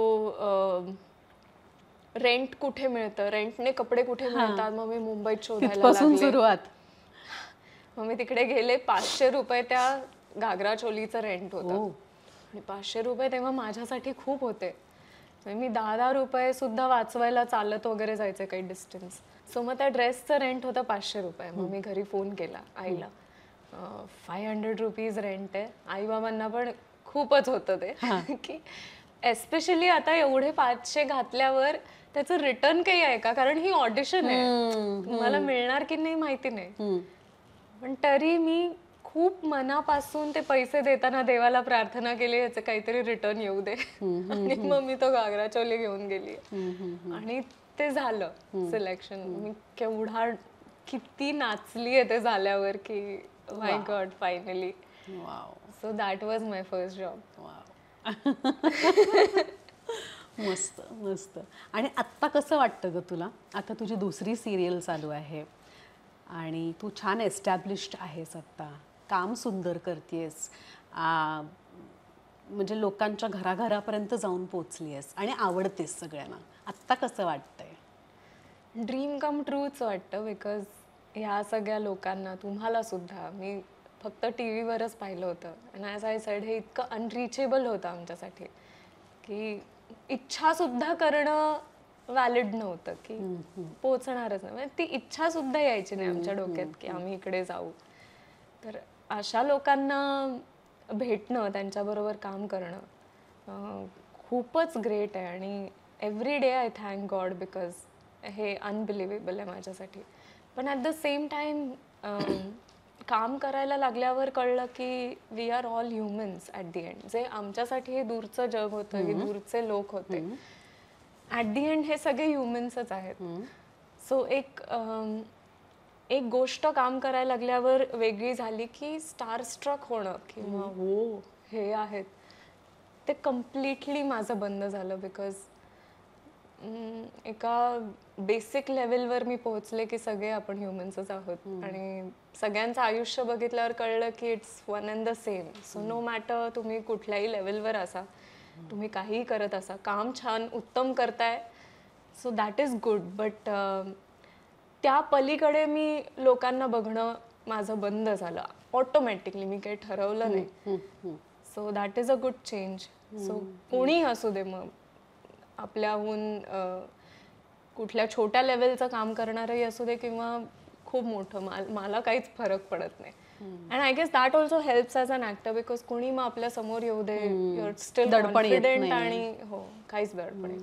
रेंट कुठे मिळतं रेंटने कपडे कुठे मिळतात मग मी मुंबईत शोधायला सुरुवात मग मी तिकडे गेले पाचशे रुपये त्या घागरा चोलीचं रेंट होतं हो. आणि पाचशे रुपये तेव्हा माझ्यासाठी खूप होते मी दहा दहा रुपये सुद्धा वाचवायला चालत वगैरे जायचे काही डिस्टन्स सो मग त्या ड्रेसचं रेंट होतं पाचशे रुपये मग मी घरी फोन केला आईला फाय हंड्रेड रुपीज रेंट आहे आई बाबांना पण खूपच होतं ते (laughs) की एस्पेशली आता एवढे पाचशे घातल्यावर त्याचं रिटर्न काही आहे का कारण ही ऑडिशन आहे मला मिळणार की नाही माहिती नाही पण तरी मी खूप मनापासून ते पैसे देताना देवाला प्रार्थना केली याचं काहीतरी रिटर्न येऊ दे (laughs) आणि मग मी तो घागरा चोली घेऊन गेली आणि ते झालं सिलेक्शन मी केवढा किती नाचली आहे ते झाल्यावर की my god finally so that was my first job मस्त मस्त आणि आत्ता कसं वाटतं ग तुला आता तुझी दुसरी सिरियल चालू आहे आणि तू छान एस्टॅब्लिश्ड आहेस आत्ता काम सुंदर करतेस म्हणजे लोकांच्या घराघरापर्यंत जाऊन पोचली आहेस आणि आवडतेस सगळ्यांना आत्ता कसं वाटतंय ड्रीम कम ट्रूच वाटतं बिकॉज ह्या सगळ्या लोकांना तुम्हाला सुद्धा मी फक्त टी व्हीवरच पाहिलं होतं आणि ॲज आय सेड हे इतकं अनरिचेबल होतं आमच्यासाठी की इच्छासुद्धा करणं व्हॅलिड नव्हतं की पोहोचणारच नाही म्हणजे ती इच्छा सुद्धा यायची नाही आमच्या डोक्यात की आम्ही इकडे जाऊ तर अशा लोकांना भेटणं त्यांच्याबरोबर काम करणं खूपच ग्रेट आहे आणि every day I thank god because हे अनबिलिव्हेबल आहे माझ्यासाठी पण ॲट द सेम टाईम काम करायला लागल्यावर कळलं की we are all humans at the end जे आमच्यासाठी हे दूरचं जग होतं हे दूरचे लोक होते ॲट दी एंड हे सगळे ह्युमन्सच आहेत सो एक एक गोष्ट काम करायला लागल्यावर वेगळी झाली की स्टार स्ट्रक होणं किंवा हो हे आहेत ते कम्प्लिटली माझं बंद झालं बिकॉज एका बेसिक लेवलवर मी पोहोचले की सगळे आपण ह्युमन्सच आहोत आणि सगळ्यांचं आयुष्य बघितल्यावर कळलं की it's one and the same so no matter तुम्ही कुठल्याही लेवलवर असा तुम्ही काहीही करत असा काम छान उत्तम करताय so that is good but त्या पलीकडे मी लोकांना बघणं माझं बंद झालं ऑटोमॅटिकली मी काही ठरवलं नाही so that is a good change so कोणी असू दे मग आपल्याहून कुठल्या छोट्या लेवलचं काम करणारही असू दे किंवा खूप मोठं मला काहीच फरक पडत नाही and I guess that also helps as an actor because कोणी मग आपल्या समोर येऊ दे स्टील कॉन्फिडेंट आणि हो काहीच दडपण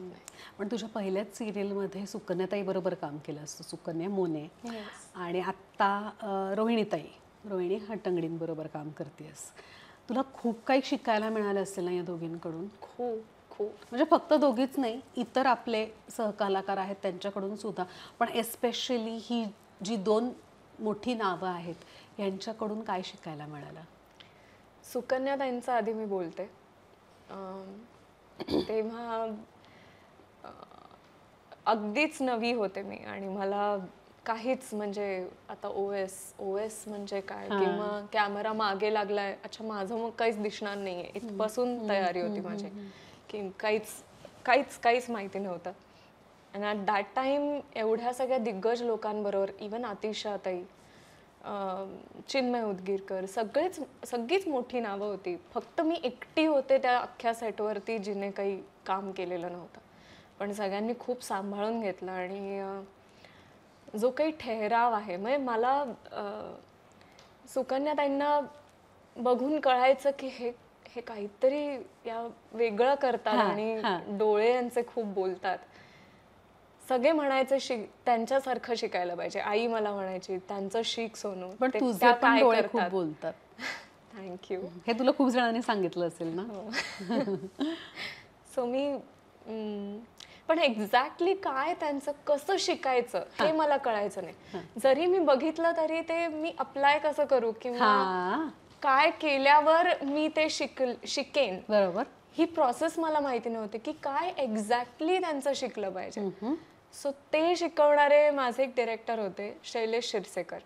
पण तुझ्या पहिल्याच सिरियलमध्ये सुकन्याताई बरोबर काम केलं असतं सुकन्या मोने आणि आत्ता रोहिणीताई रोहिणी हटंगडींबरोबर काम करतेस तुला खूप काही शिकायला मिळालं असेल ना या दोघींकडून खूप म्हणजे फक्त दोघीच नाही इतर आपले सहकलाकार आहेत त्यांच्याकडून सुद्धा पण एस्पेशली ही जी दोन मोठी नावं आहेत यांच्याकडून काय शिकायला मिळालं सुकन्या ताईंचा आधी मी बोलते तेव्हा अगदीच नवी होते मी आणि मला काहीच म्हणजे आता ओ एस ओ एस म्हणजे काय किंवा कॅमेरा मागे लागलाय अच्छा माझं मग काहीच दिसणार नाहीये इथपासून तयारी होती माझी की काहीच काहीच काहीच माहिती नव्हतं आणि ॲट दॅट टाईम एवढ्या सगळ्या दिग्गज लोकांबरोबर इवन अतिशय ताई चिन्मय उदगीरकर सगळेच सगळीच मोठी नावं होती फक्त मी एकटी होते त्या अख्ख्या सेटवरती जिने काही काम केलेलं नव्हतं पण सगळ्यांनी खूप सांभाळून घेतलं आणि जो काही ठेहराव आहे म्हणजे मला सुकन्या त्यांना बघून कळायचं की हे हे काहीतरी या वेगळं करतात आणि डोळे यांचे खूप बोलतात सगळे म्हणायचे शिक त्यांच्यासारखं शिकायला पाहिजे आई मला म्हणायची त्यांचं शिक सोनू पण तुझे पण डोळे खूप बोलतात थँक्यू (laughs) हे तुला खूप जणांनी सांगितलं असेल ना सो हो. (laughs) मी पण एक्झॅक्टली काय त्यांचं कसं शिकायचं हे मला कळायचं नाही जरी मी बघितलं तरी ते मी अप्लाय कसं करू किंवा काय केल्यावर मी ते शिक शिकेन बरोबर ही प्रोसेस मला माहिती नव्हती की काय एक्झॅक्टली त्यांचं शिकलं पाहिजे सो ते शिकवणारे माझे एक डिरेक्टर होते शैलेश शिरसेकर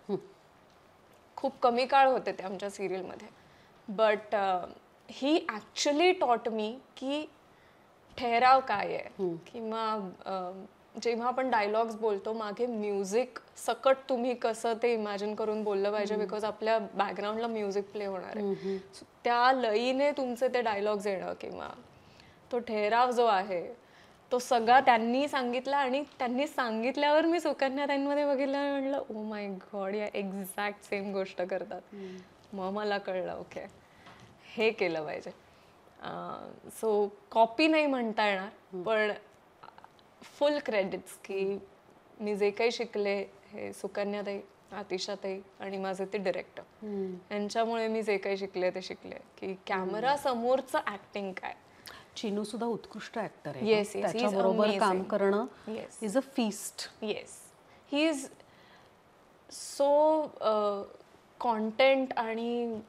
खूप कमी काळ होते ते आमच्या सिरियलमध्ये but he actually taught me की ठेहराव काय आहे किंवा जेव्हा आपण डायलॉग्स बोलतो मागे म्युझिक सकट तुम्ही कसं ते इमॅजिन करून बोललं पाहिजे बिकॉज आपल्या बॅकग्राऊंडला म्युझिक प्ले होणार आहे त्या लईने तुमचे ते डायलॉग्स येणं किंवा तो ठेहराव जो आहे तो सगळा त्यांनी सांगितला आणि त्यांनी सांगितल्यावर मी सुकन्या त्यांमध्ये बघितलं आणि म्हटलं ओ माय गॉड या एक्झॅक्ट सेम गोष्ट करतात मग मला कळलं ओके हे केलं पाहिजे सो कॉपी नाही म्हणता येणार पण फुल क्रेडिट्स की मी जे काही शिकले हे सुकन्याताई ताई आणि माझे ते डिरेक्टर यांच्यामुळे मी जे काही शिकले ते शिकले की कॅमेरा समोरचं ऍक्टिंग काय चिनू सुद्धा उत्कृष्ट ऍक्टर आहे येस त्याच्याबरोबर काम करणं is a feast yes he is so content आणि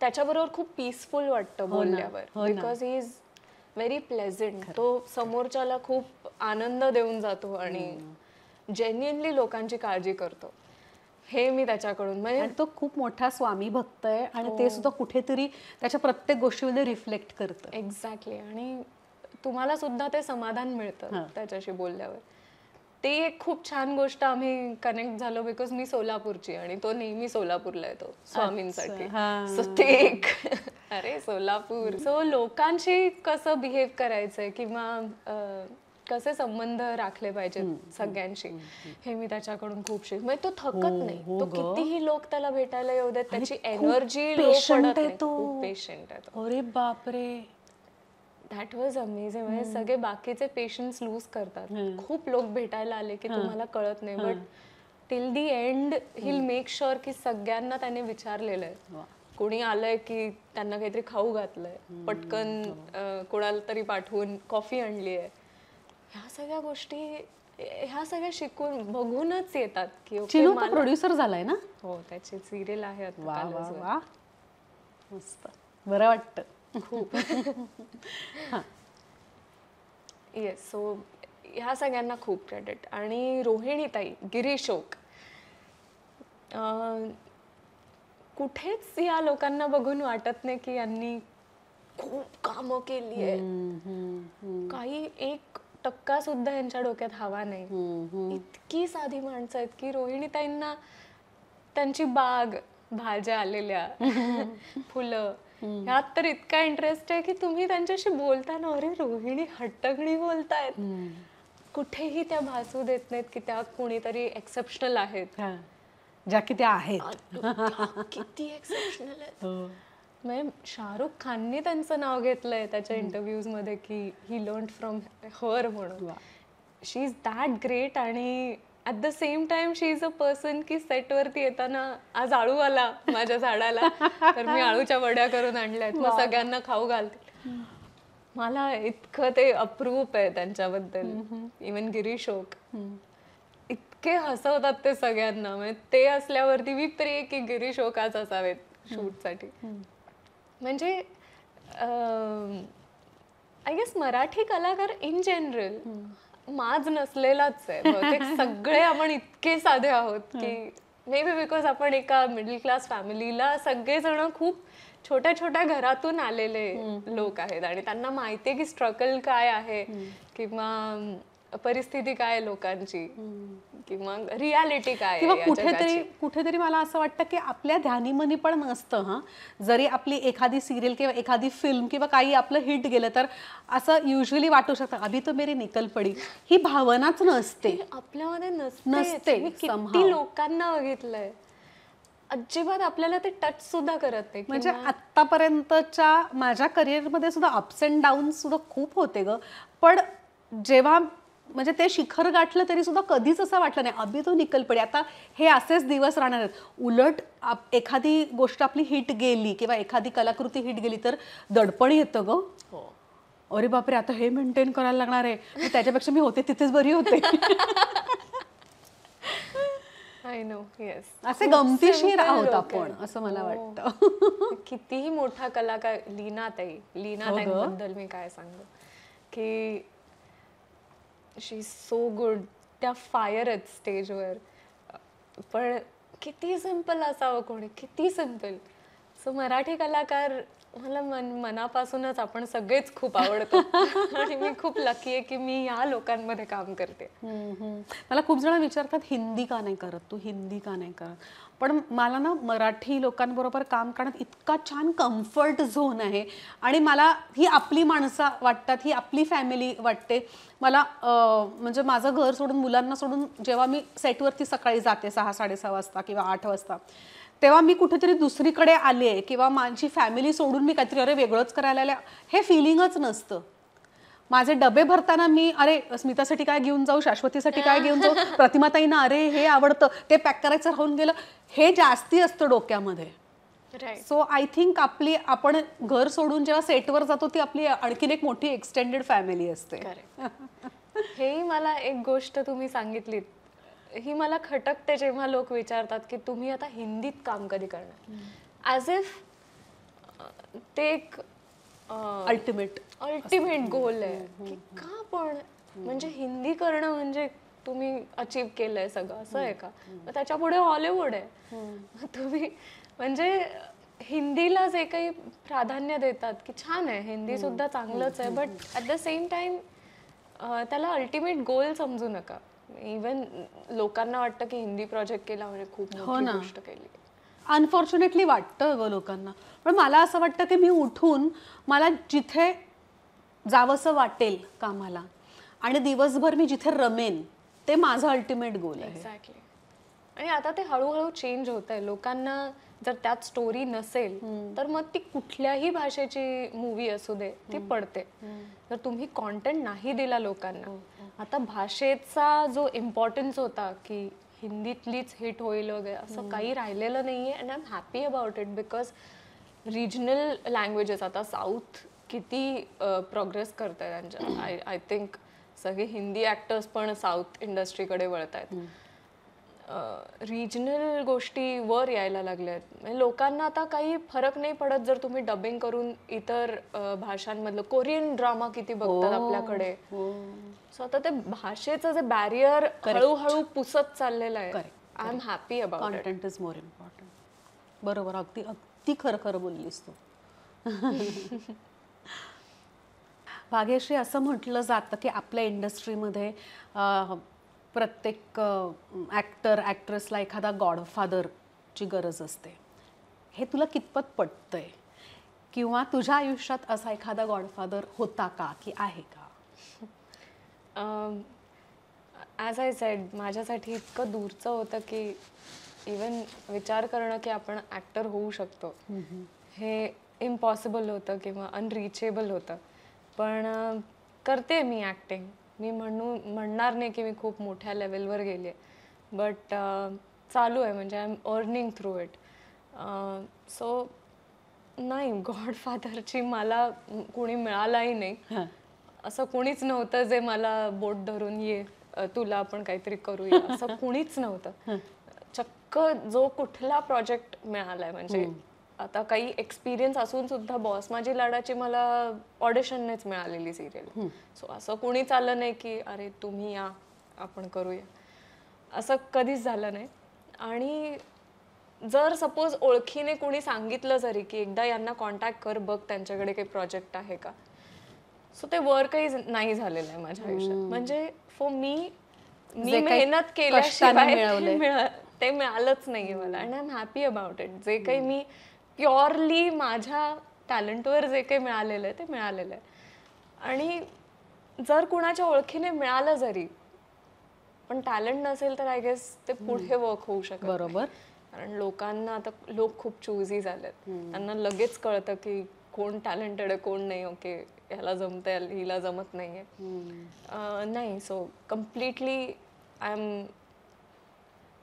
त्याच्याबरोबर खूप पीसफुल वाटतं हो बोलल्यावर because he is very pleasant तो समोरच्याला खूप आनंद देऊन जातो आणि जेन्युनली हो लोकांची काळजी करतो हे मी त्याच्याकडून म्हणजे तो खूप मोठा स्वामी भक्त आहे आणि हो. ते सुद्धा कुठेतरी त्याच्या प्रत्येक गोष्टीमध्ये रिफ्लेक्ट करत एक्झॅक्टली आणि तुम्हाला सुद्धा ते समाधान मिळतं त्याच्याशी बोलल्यावर ते एक खूप छान गोष्ट आम्ही कनेक्ट झालो बिकॉज मी सोलापूरची आणि तो नेहमी सोलापूरला येतो स्वामींसाठी सो ते एक अरे सोलापूर सो लोकांशी कसं बिहेव करायचंय किंवा कसे संबंध राखले पाहिजेत सगळ्यांशी हे मी त्याच्याकडून खूप शिक म्हणजे तो थकत हो, नाही हो तो कितीही लोक त्याला भेटायला येऊ देत त्याची एनर्जी पेशंट आहे तो अरे बापरे दॅट वॉज अमेझिंग म्हणजे सगळे बाकीचे पेशन्स लूज करतात खूप लोक भेटायला आले की तुम्हाला कळत नाही but till the end he'll make sure की सगळ्यांना त्याने विचारलेलं आहे कोणी आलंय की त्यांना काहीतरी खाऊ घातलंय पटकन हो. कोणाला तरी पाठवून कॉफी आणली आहे ह्या सगळ्या गोष्टी ह्या सगळ्या शिकून बघूनच येतात की प्रोड्युसर झालाय ना हो त्याची सिरियल आहे मस्त बरं वाटत खूप येस सो ह्या सगळ्यांना खूप क्रेडिट आणि ताई गिरीशोक कुठेच या लोकांना बघून वाटत नाही की यांनी खूप कामं केली आहे काही एक टक्का सुद्धा यांच्या डोक्यात हवा नाही इतकी साधी माणसं आहेत की रोहिणी ताईंना त्यांची बाग भाज्या आलेल्या (laughs) फुलं ह्यात तर इतका इंटरेस्ट आहे की तुम्ही त्यांच्याशी बोलताना अरे रोहिणी हट्टगणी बोलतायत कुठेही त्या भासू देत नाहीत की त्या कोणीतरी एक्सेप्शनल आहेत ज्या की त्या आहेत किती एक्सेप्शनल आहेत हो. म्हणजे शाहरुख खानने त्यांचं नाव घेतलंय त्याच्या इंटरव्ह्यूज मध्ये की ही लर्न फ्रॉम हर म्हणून शी इज दॅट ग्रेट आणि at the same time she is a person की सेटवरती येताना आज आळू आला माझ्या झाडाला तर मी आळूच्या वड्या करून आणल्यात मग सगळ्यांना खाऊ घालते मला इतकं ते अप्रूप आहे त्यांच्याबद्दल इवन गिरीश ओक इतके हसवतात ते सगळ्यांना म्हणजे ते असल्यावरती मी प्रे की गिरीश ओकाच असावेत शूटसाठी म्हणजे आय गेस मराठी कलाकार इन जनरल माज नसलेलाच आहे बहुतेक (laughs) सगळे आपण इतके साधे आहोत की मे बी बिकॉज आपण एका मिडल क्लास फॅमिलीला सगळेजण खूप छोट्या छोट्या घरातून आलेले लोक आहेत आणि त्यांना माहिती आहे की स्ट्रगल काय आहे किंवा परिस्थिती काय लोकांची किंवा रियालिटी काय किंवा कुठेतरी कुठेतरी मला असं वाटतं की आपल्या ध्यानीमनी पण नसतं हा जरी आपली एखादी सिरियल किंवा एखादी फिल्म किंवा काही आपलं हिट गेलं तर असं युजली वाटू शकतं अभी तो मेरी निकल पडी ही भावनाच नसते आपल्यामध्ये नसते किती लोकांना बघितलंय अजिबात आपल्याला ते टच सुद्धा करत नाही म्हणजे आत्तापर्यंतच्या माझ्या करिअरमध्ये सुद्धा अप्स अँड डाऊन सुद्धा खूप होते ग पण जेव्हा म्हणजे ते शिखर गाठलं तरी सुद्धा कधीच असं वाटलं नाही अभि तो निकल पडे आता हे असेच दिवस राहणार आहेत उलट आप एखादी गोष्ट आपली हिट गेली किंवा एखादी कलाकृती हिट गेली तर दडपण येतं ग हो. अरे बापरे आता हे मेंटेन करायला लागणार आहे त्याच्यापेक्षा मी होते तिथेच बरी होते आय नो येस असे गमतीशी आहोत आपण असं मला हो. वाटतं कितीही मोठा कलाकार लीना ताई लीना हो ताईबद्दल मी काय सांगतो की शी सो गुड त्या फायरच स्टेजवर पण किती सिम्पल असावं कोणी किती सिम्पल सो मराठी कलाकार मला मन मनापासूनच आपण सगळेच खूप आवडतो (laughs) आणि मी खूप लकी आहे की मी या लोकांमध्ये काम करते मला खूप जण विचारतात हिंदी का नाही करत तू हिंदी का नाही करत पण मला ना मराठी लोकांबरोबर काम करण्यात इतका छान कम्फर्ट झोन आहे आणि मला ही आपली माणसं वाटतात ही आपली फॅमिली वाटते मला म्हणजे माझं घर सोडून मुलांना सोडून जेव्हा मी सेटवरती सकाळी जाते सहा साडेसहा वाजता किंवा आठ वाजता तेव्हा मी कुठेतरी दुसरीकडे आले किंवा माझी फॅमिली सोडून मी काहीतरी अरे वेगळंच करायला आल्या हे फिलिंगच नसतं माझे डबे भरताना मी अरे स्मितासाठी काय घेऊन जाऊ शाश्वतीसाठी काय घेऊन जाऊ (laughs) प्रतिमाताईना अरे हे आवडतं ते पॅक करायचं राहून गेलं हे जास्ती असतं डोक्यामध्ये सो आय थिंक आपली आपण घर सोडून जेव्हा सेटवर जातो ती आपली आणखी एक मोठी एक्सटेंडेड फॅमिली असते (laughs) हे मला एक गोष्ट तुम्ही सांगितलीत ही मला खटकते जेव्हा लोक विचारतात की तुम्ही आता हिंदीत काम कधी करणार ॲज इफ ते एक अल्टिमेट अल्टिमेट गोल आहे की का पण म्हणजे हिंदी करणं म्हणजे तुम्ही अचीव आहे सगळं असं आहे का त्याच्या पुढे हॉलिवूड आहे (laughs) तुम्ही म्हणजे हिंदीला जे काही प्राधान्य देतात की छान आहे हिंदी सुद्धा चांगलंच आहे but at the same time त्याला अल्टिमेट गोल समजू नका इवन लोकांना वाटतं की हिंदी प्रोजेक्ट केला म्हणजे खूप हो गोष्ट केली अनफॉर्च्युनेटली वाटतं ग लोकांना पण मला असं वाटतं की मी उठून मला जिथे जावंसं वाटेल कामाला आणि दिवसभर मी जिथे रमेन ते माझं अल्टिमेट गोल आहे एक्झॅक्टली आणि आता ते हळूहळू चेंज होत आहे लोकांना जर त्यात स्टोरी नसेल तर मग ती कुठल्याही भाषेची मूवी असू दे ती पडते जर तुम्ही कॉन्टेंट नाही दिला लोकांना हो, हो. आता भाषेचा जो इम्पॉर्टन्स होता की हिंदीतलीच हिट होईल वगैरे असं काही राहिलेलं नाही आहे and I am happy about it because regional languages आता साऊथ किती प्रोग्रेस करत आहे त्यांच्या आय आय थिंक सगळे हिंदी ॲक्टर्स पण साऊथ इंडस्ट्रीकडे वळत आहेत रिजनल गोष्टी वर यायला लागल्या आहेत म्हणजे लोकांना आता काही फरक नाही पडत जर तुम्ही डबिंग करून इतर भाषांमधलं कोरियन ड्रामा किती बघतात हो, आपल्याकडे सो हो. आता ते भाषेचं जे बॅरियर हळूहळू पुसत चाललेलं आहे I am happy about is more important बरोबर अगदी अगदी खरं खरं बोललीस तू (laughs) भाग्यश्री असं म्हटलं जातं की आपल्या इंडस्ट्रीमध्ये प्रत्येक ॲक्टर ॲक्ट्रेसला एखादा गॉडफादरची गरज असते हे तुला कितपत पटतं आहे किंवा तुझ्या आयुष्यात असा एखादा गॉडफादर होता का की आहे का ॲज आय सेड माझ्यासाठी इतकं दूरचं होतं की इवन विचार करणं की आपण ॲक्टर होऊ शकतो हे इम्पॉसिबल होतं किंवा अनरिचेबल होतं पण करते मी ॲक्टिंग मी म्हणू म्हणणार नाही की मी खूप मोठ्या लेवलवर गेले बट चालू आहे म्हणजे I am earning through it so नाही गॉडफादरची मला कोणी मिळालाही नाही असं कोणीच नव्हतं जे मला बोट धरून ये तुला आपण काहीतरी करूया असं (laughs) कोणीच नव्हतं चक्क जो कुठला प्रोजेक्ट मिळालाय म्हणजे आता काही एक्सपिरियन्स असून सुद्धा बॉस माझी लाडाची मला ऑडिशननेच मिळालेली सिरियल सो असं कोणीच आलं नाही की अरे तुम्ही या आपण करूया असं कधीच झालं नाही आणि जर सपोज ओळखीने कोणी सांगितलं जरी की एकदा यांना कॉन्टॅक्ट कर बघ त्यांच्याकडे काही प्रोजेक्ट आहे का सो ते वर्कही नाही झालेलं आहे माझ्या आयुष्यात म्हणजे फॉर मी मी मेहनत केल्याशिवाय (laughs) ते मिळालंच नाही मला and I am happy about it जे काही मी प्युअरली माझ्या टॅलेंटवर जे काही मिळालेलं आहे ते मिळालेलं आहे आणि जर कुणाच्या ओळखीने मिळालं जरी पण टॅलेंट नसेल तर आय गेस ते पुढे वर्क होऊ शकत बरोबर कारण लोकांना आता लोक खूप चूजी झालेत त्यांना लगेच कळतं की कोण टॅलेंटेड आहे कोण नाही ओके ह्याला जमत हिला जमत नाही आहे नाही so completely I am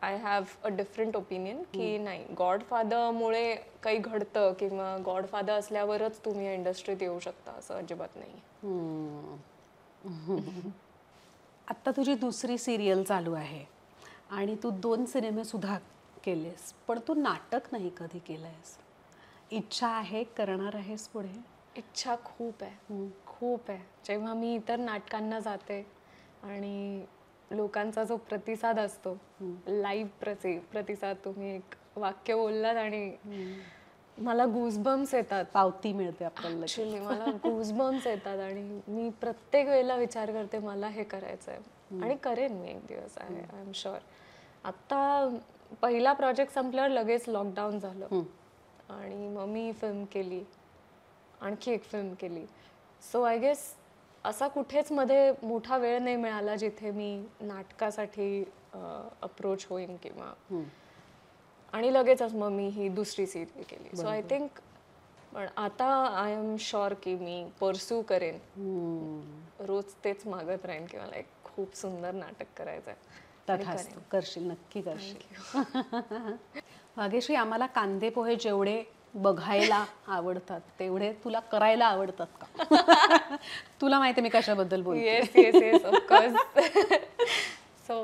I have a different opinion की नाही गॉडफादरमुळे काही घडतं किंवा गॉडफादर असल्यावरच तुम्ही इंडस्ट्रीत येऊ शकता असं अजिबात नाही (laughs) आत्ता तुझी दुसरी सिरियल चालू आहे आणि तू दोन सिनेमे सुद्धा केलेस पण तू नाटक नाही कधी केलं आहेस इच्छा आहे करणार आहेस पुढे इच्छा खूप आहे खूप आहे जेव्हा मी इतर नाटकांना जाते आणि लोकांचा जो प्रतिसाद असतो लाईव्ह प्रति प्रतिसाद तुम्ही एक वाक्य बोललात आणि मला गुजबम्स येतात पावती मिळते आपल्याला मला गुजबम्स येतात आणि मी प्रत्येक वेळेला विचार करते मला हे करायचंय आणि करेन मी एक दिवस आहे आय एम शुअर आता पहिला प्रोजेक्ट संपल्यावर लगेच लॉकडाऊन झालं आणि मग मी फिल्म केली आणखी एक फिल्म केली सो आय गेस असा कुठेच मध्ये मोठा वेळ नाही मिळाला जिथे मी नाटकासाठी अप्रोच होईन किंवा आणि लगेचच मग मी ही दुसरी सिरियल केली सो आय थिंक पण आता आय एम शुअर की मी परस्यू करेन रोज तेच मागत राहीन मला एक खूप सुंदर नाटक करायचं करशील नक्की करशील भाग्यश्री (laughs) आम्हाला कांदे पोहे जेवढे बघायला आवडतात तेवढे तुला करायला आवडतात का (laughs) तुला माहिती मी कशाबद्दल बोल yes yes yes of course so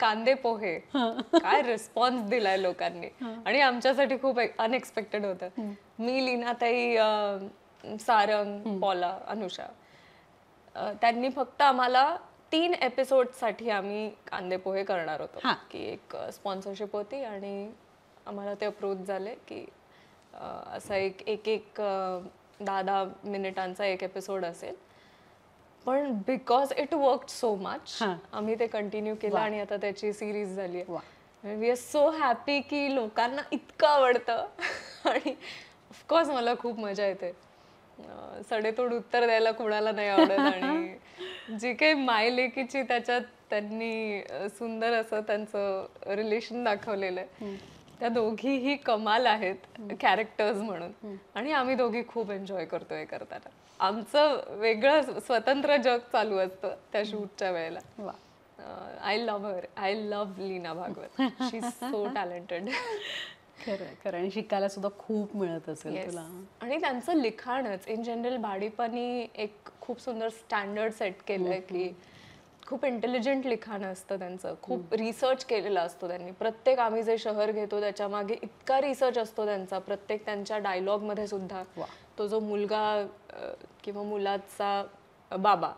कांदे पोहे काय रिस्पॉन्स दिलाय लोकांनी आणि आमच्यासाठी खूप अनएक्सपेक्टेड होतं मी ताई सारंग पॉला अनुषा त्यांनी फक्त आम्हाला तीन एपिसोड साठी आम्ही कांदे पोहे करणार होतो की एक स्पॉन्सरशिप होती आणि आम्हाला ते अप्रूव्ह झाले की असा एक एक एक दहा दहा मिनिटांचा एक एपिसोड असेल पण because it work so much आम्ही ते कंटिन्यू केलं आणि आता त्याची सिरीज झाली वी आर सो हॅपी की लोकांना इतकं आवडतं (laughs) आणि ऑफकोर्स मला खूप मजा येते सडेतोड उत्तर द्यायला कोणाला नाही आवडत आणि (laughs) जी काही माय लेकीची त्याच्यात त्यांनी सुंदर असं त्यांचं रिलेशन दाखवलेलं आहे त्या दोघीही कमाल आहेत कॅरेक्टर्स म्हणून आणि आम्ही दोघी खूप एन्जॉय करतोय करताना आमचं वेगळं स्वतंत्र जग चालू असतं त्या शूटच्या वेळेला I love her I love Leena Bhagwat she is so talented खरं आणि शिकायला सुद्धा खूप मिळत असेल तुला आणि त्यांचं लिखाणच इन जनरल भाडीपानी एक खूप सुंदर स्टँडर्ड सेट केलंय हो, हो. की खूप इंटेलिजंट लिखाण असतं त्यांचं खूप रिसर्च केलेला असतो त्यांनी प्रत्येक आम्ही जे शहर घेतो त्याच्या मागे इतका रिसर्च असतो त्यांचा प्रत्येक त्यांच्या डायलॉगमध्ये सुद्धा तो जो मुलगा किंवा मुलाचा बाबा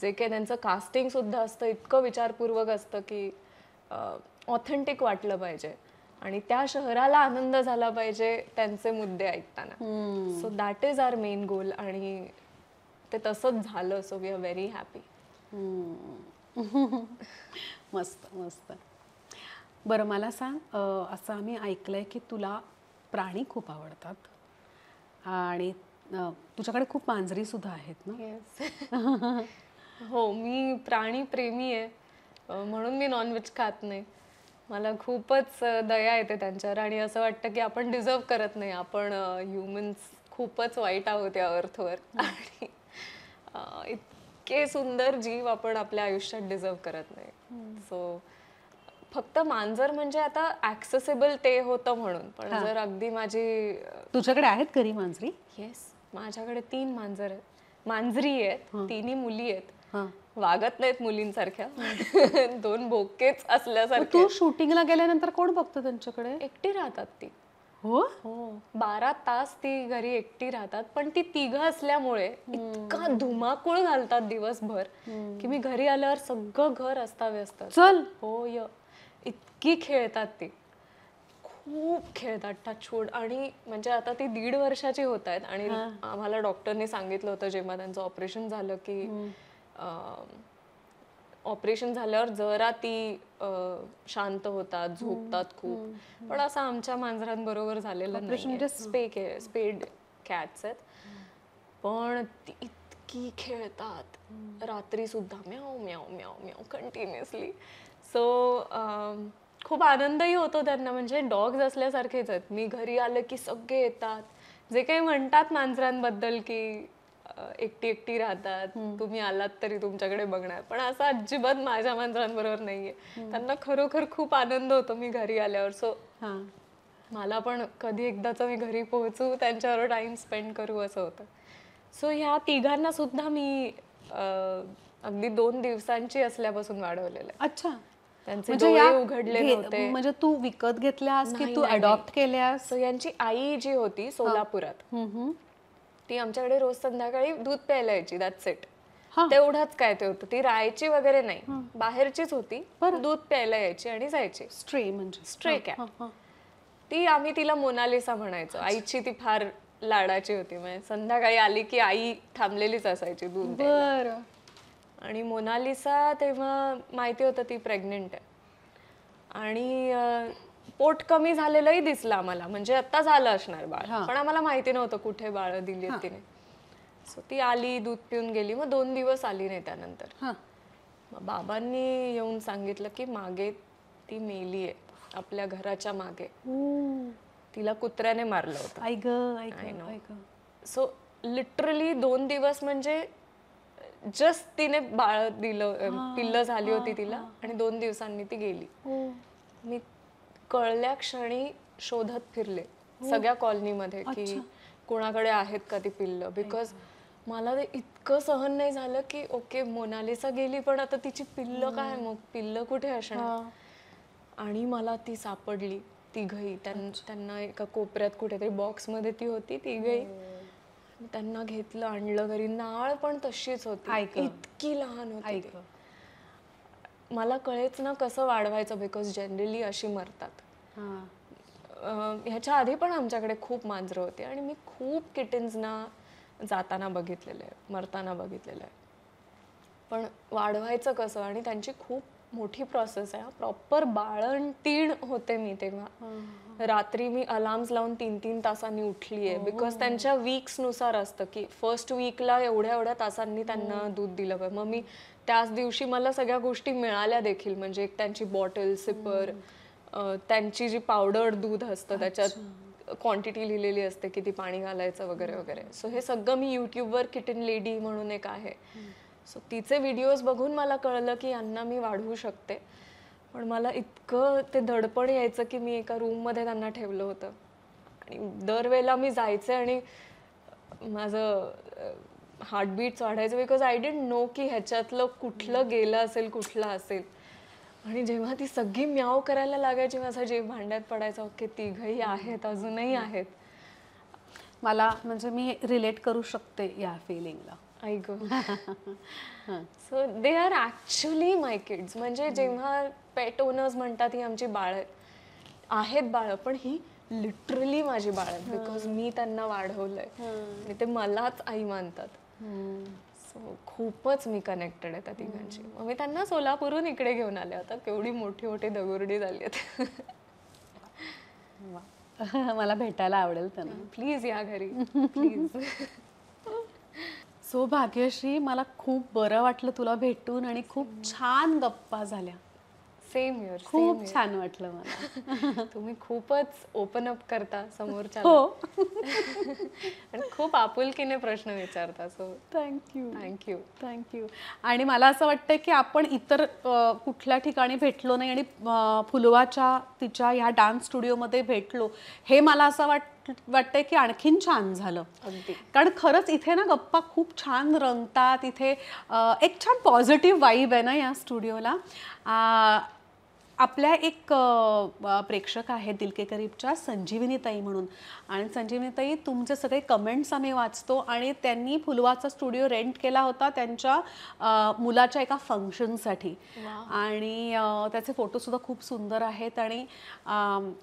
जे काही त्यांचं कास्टिंग सुद्धा असतं इतकं विचारपूर्वक असतं की ऑथेंटिक वाटलं पाहिजे आणि त्या शहराला आनंद झाला पाहिजे त्यांचे मुद्दे ऐकताना so that is our main goal आणि ते तसंच झालं so we are very happy (laughs) मस्त मस्त बरं मला सांग असं आम्ही ऐकलं आहे की तुला प्राणी खूप आवडतात आणि तुझ्याकडे खूप मांजरीसुद्धा आहेत ना (laughs) हो मी प्राणी प्रेमी आहे म्हणून मी नॉनव्हेज खात नाही मला खूपच दया येते त्यांच्यावर आणि असं वाटतं की आपण डिझर्व करत नाही आपण ह्युमन्स खूपच वाईट आहोत या अर्थवर आणि इतके सुंदर जीव आपण आपल्या आयुष्यात डिझर्व करत नाही सो फक्त मांजर म्हणजे आता ऍक्सेसिबल ते होतं म्हणून पण जर अगदी माझी तुझ्याकडे आहेत घरी मांजरी येस माझ्याकडे तीन मांजर आहेत मांजरी आहेत तिन्ही मुली आहेत वागत नाहीत मुलींसारख्या (laughs) दोन बोकेच असल्यासारखे तू शूटिंगला गेल्यानंतर कोण बघतो त्यांच्याकडे एकटी राहतात ती हो? हो बारा तास ती घरी एकटी राहतात पण ती तिघ असल्यामुळे इतका धुमाकूळ घालतात दिवसभर की मी घरी आल्यावर सगळं घर अस्ताव्यस्त चल हो य इतकी खेळतात ती खूप खेळतात टचवूड आणि म्हणजे आता ती दीड वर्षाची होत आहेत आणि आम्हाला डॉक्टरने सांगितलं होतं जेव्हा त्यांचं ऑपरेशन झालं की ऑपरेशन झाल्यावर जरा ती शांत होतात झोपतात खूप पण असं आमच्या मांजरांबरोबर झालेलं स्पेड म्हणजे कॅच आहेत पण ती इतकी खेळतात रात्री सुद्धा म्याव म्याव म्याव म्याव कंटिन्युअसली सो खूप आनंदही होतो त्यांना म्हणजे डॉग्स असल्यासारखेच आहेत मी घरी आलं की सगळे येतात जे काही म्हणतात मांजरांबद्दल की एकटी एकटी राहतात तुम्ही आलात तरी तुमच्याकडे बघणार पण असं अजिबात माझ्या मंत्रांबरोबर नाहीये त्यांना खरोखर खूप आनंद होतो मी घरी आल्यावर सो मला पण कधी एकदाच मी घरी पोहोचू त्यांच्यावर टाइम स्पेंड करू असं होतं सो ह्या तिघांना सुद्धा मी अगदी दोन दिवसांची असल्यापासून वाढवलेलं अच्छा त्यांचे म्हणजे उघडले होते म्हणजे तू विकत घेतल्यास की तू अडॉप्ट केल्यास यांची आई जी होती सोलापुरात ती आमच्याकडे रोज संध्याकाळी दूध प्यायला यायची दॅट सेट तेवढाच काय ते होतं ती राहायची वगैरे नाही बाहेरचीच होती दूध प्यायला यायची आणि जायची स्ट्रे म्हणजे स्ट्रे काय ती आम्ही तिला मोनालिसा म्हणायचो आईची ती फार लाडाची होती म्हणजे संध्याकाळी आली की आई थांबलेलीच असायची दूध बर आणि मोनालिसा तेव्हा माहिती होतं ती प्रेग्नेंट आहे आणि पोट कमी झालेलंही दिसलं आम्हाला म्हणजे आता झालं असणार बाळ पण आम्हाला माहिती नव्हतं कुठे बाळ दिली तिने सो ती आली दूध पिऊन गेली मग दोन दिवस आली नाही त्यानंतर बाबांनी येऊन सांगितलं की मागे ती मेली आहे आपल्या घराच्या मागे तिला कुत्र्याने मारलं होतं आय ग सो लिटरली दोन दिवस म्हणजे जस्ट तिने बाळ दिलं पिल्लं झाली होती तिला आणि दोन दिवसांनी ती गेली मी कळल्या क्षणी शोधत फिरले हो. सगळ्या कॉलनीमध्ये की कोणाकडे आहेत का ती पिल्ल बिकॉज मला ते इतकं सहन नाही झालं की ओके मोनालिसा गेली पण आता तिची पिल्ल काय मग पिल्ल कुठे असणार आणि मला ती सापडली तिघही त्यांना एका कोपऱ्यात कुठेतरी बॉक्समध्ये ती होती तिघही हो. त्यांना घेतलं आणलं घरी नाळ पण तशीच होती इतकी लहान होती मला कळेच ना कसं वाढवायचं बिकॉज जनरली अशी मरतात ह्याच्या आधी पण आमच्याकडे खूप मांजरं होती आणि मी खूप किटन्सना जाताना बघितलेलं आहे मरताना बघितलेलं आहे पण वाढवायचं कसं आणि त्यांची खूप मोठी प्रोसेस आहे प्रॉपर बाळणतीण होते मी तेव्हा रात्री मी अलार्म्स लावून तीन तीन तासांनी उठली आहे बिकॉज त्यांच्या वीक्सनुसार असतं की फर्स्ट वीकला एवढ्या एवढ्या तासांनी त्यांना हो. दूध दिलं पाहिजे मग मी त्याच दिवशी मला सगळ्या गोष्टी मिळाल्या देखील म्हणजे एक त्यांची बॉटल सिपर त्यांची जी पावडर दूध असतं त्याच्यात क्वांटिटी लिहिलेली असते किती पाणी घालायचं वगैरे वगैरे सो हे सगळं मी यूट्यूबवर किटन लेडी म्हणून एक आहे सो तिचे व्हिडिओज बघून मला कळलं की यांना मी वाढवू शकते पण मला इतकं ते धडपण यायचं की मी एका रूममध्ये त्यांना ठेवलं होतं आणि दरवेळेला मी जायचे आणि माझं हार्टबीट वाढायचं बिकॉज आय डेंट नो की ह्याच्यातलं कुठलं गेलं असेल कुठलं असेल आणि जेव्हा ती सगळी म्याव करायला लागायची माझा जीव भांड्यात पडायचा ओके तिघही आहेत अजूनही आहेत मला म्हणजे मी रिलेट करू शकते या फिलिंगला I go so they are actually my kids म्हणजे जेव्हा पेट ओनर्स म्हणतात ही आमची बाळ आहेत बाळ पण ही लिटरली माझी बाळ आहेत बिकॉज मी त्यांना वाढवलंय ते मलाच आई मानतात सो खूपच मी कनेक्टेड आहे त्या तिघांची मग मी त्यांना सोलापूरहून इकडे घेऊन आले आता केवढी मोठी मोठी दगुरडी झाली आहेत (laughs) मला भेटायला आवडेल त्यांना प्लीज या घरी प्लीज (laughs) सो भाग्यश्री मला खूप बरं वाटलं तुला भेटून आणि खूप छान गप्पा झाल्या सेम युअर खूप छान वाटलं मला (laughs) तुम्ही खूपच ओपन अप करता समोरच्या हो (laughs) आणि खूप आपुलकीने प्रश्न विचारता सो थँक्यू थँक्यू थँक्यू आणि मला असं वाटतं की आपण इतर कुठल्या ठिकाणी भेटलो नाही आणि फुलवाच्या तिच्या ह्या डान्स स्टुडिओमध्ये भेटलो हे मला असं वाट वाटतंय की आणखीन छान झालं कारण खरंच इथे ना गप्पा खूप छान रंगतात इथे एक छान पॉझिटिव्ह वाईब आहे ना या स्टुडिओला आपल्या एक प्रेक्षक आहेत दिलके करीबच्या संजीवनीताई म्हणून आणि संजीवनीताई तुमचे सगळे कमेंट्स आम्ही वाचतो आणि त्यांनी फुलवाचा स्टुडिओ रेंट केला होता त्यांच्या मुलाच्या एका फंक्शनसाठी आणि त्याचे फोटोसुद्धा खूप सुंदर आहेत आणि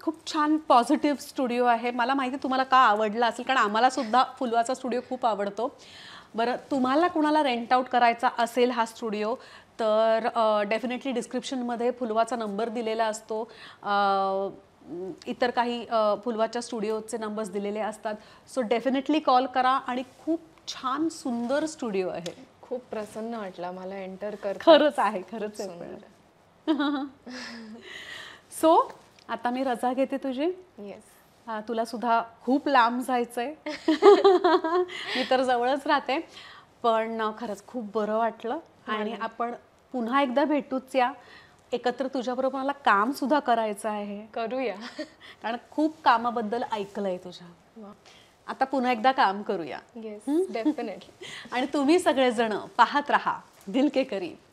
खूप छान पॉझिटिव्ह स्टुडिओ आहे मला माहिती तुम्हाला का आवडला असेल कारण आम्हालासुद्धा फुलवाचा स्टुडिओ खूप आवडतो बरं तुम्हाला कुणाला रेंट आउट करायचा असेल हा स्टुडिओ तर डेफिनेटली डिस्क्रिप्शनमध्ये फुलवाचा नंबर दिलेला असतो इतर काही फुलवाच्या स्टुडिओचे नंबर्स दिलेले असतात सो डेफिनेटली कॉल करा आणि खूप छान सुंदर स्टुडिओ आहे खूप प्रसन्न वाटला मला एंटर कर खरंच आहे खरंच सो (laughs) आता मी रजा घेते तुझी येस तुला सुद्धा खूप लांब जायचं आहे (laughs) मी तर जवळच राहते पण खरंच खूप बरं वाटलं हो आणि आपण पुन्हा एकदा भेटूच या एकत्र तुझ्याबरोबर मला कामसुद्धा करायचं आहे करूया कारण खूप कामाबद्दल ऐकलंय तुझ्या आता पुन्हा एकदा काम करूया डेफिनेटली (laughs) आणि तुम्ही सगळेजण पाहत राहा दिल के करीब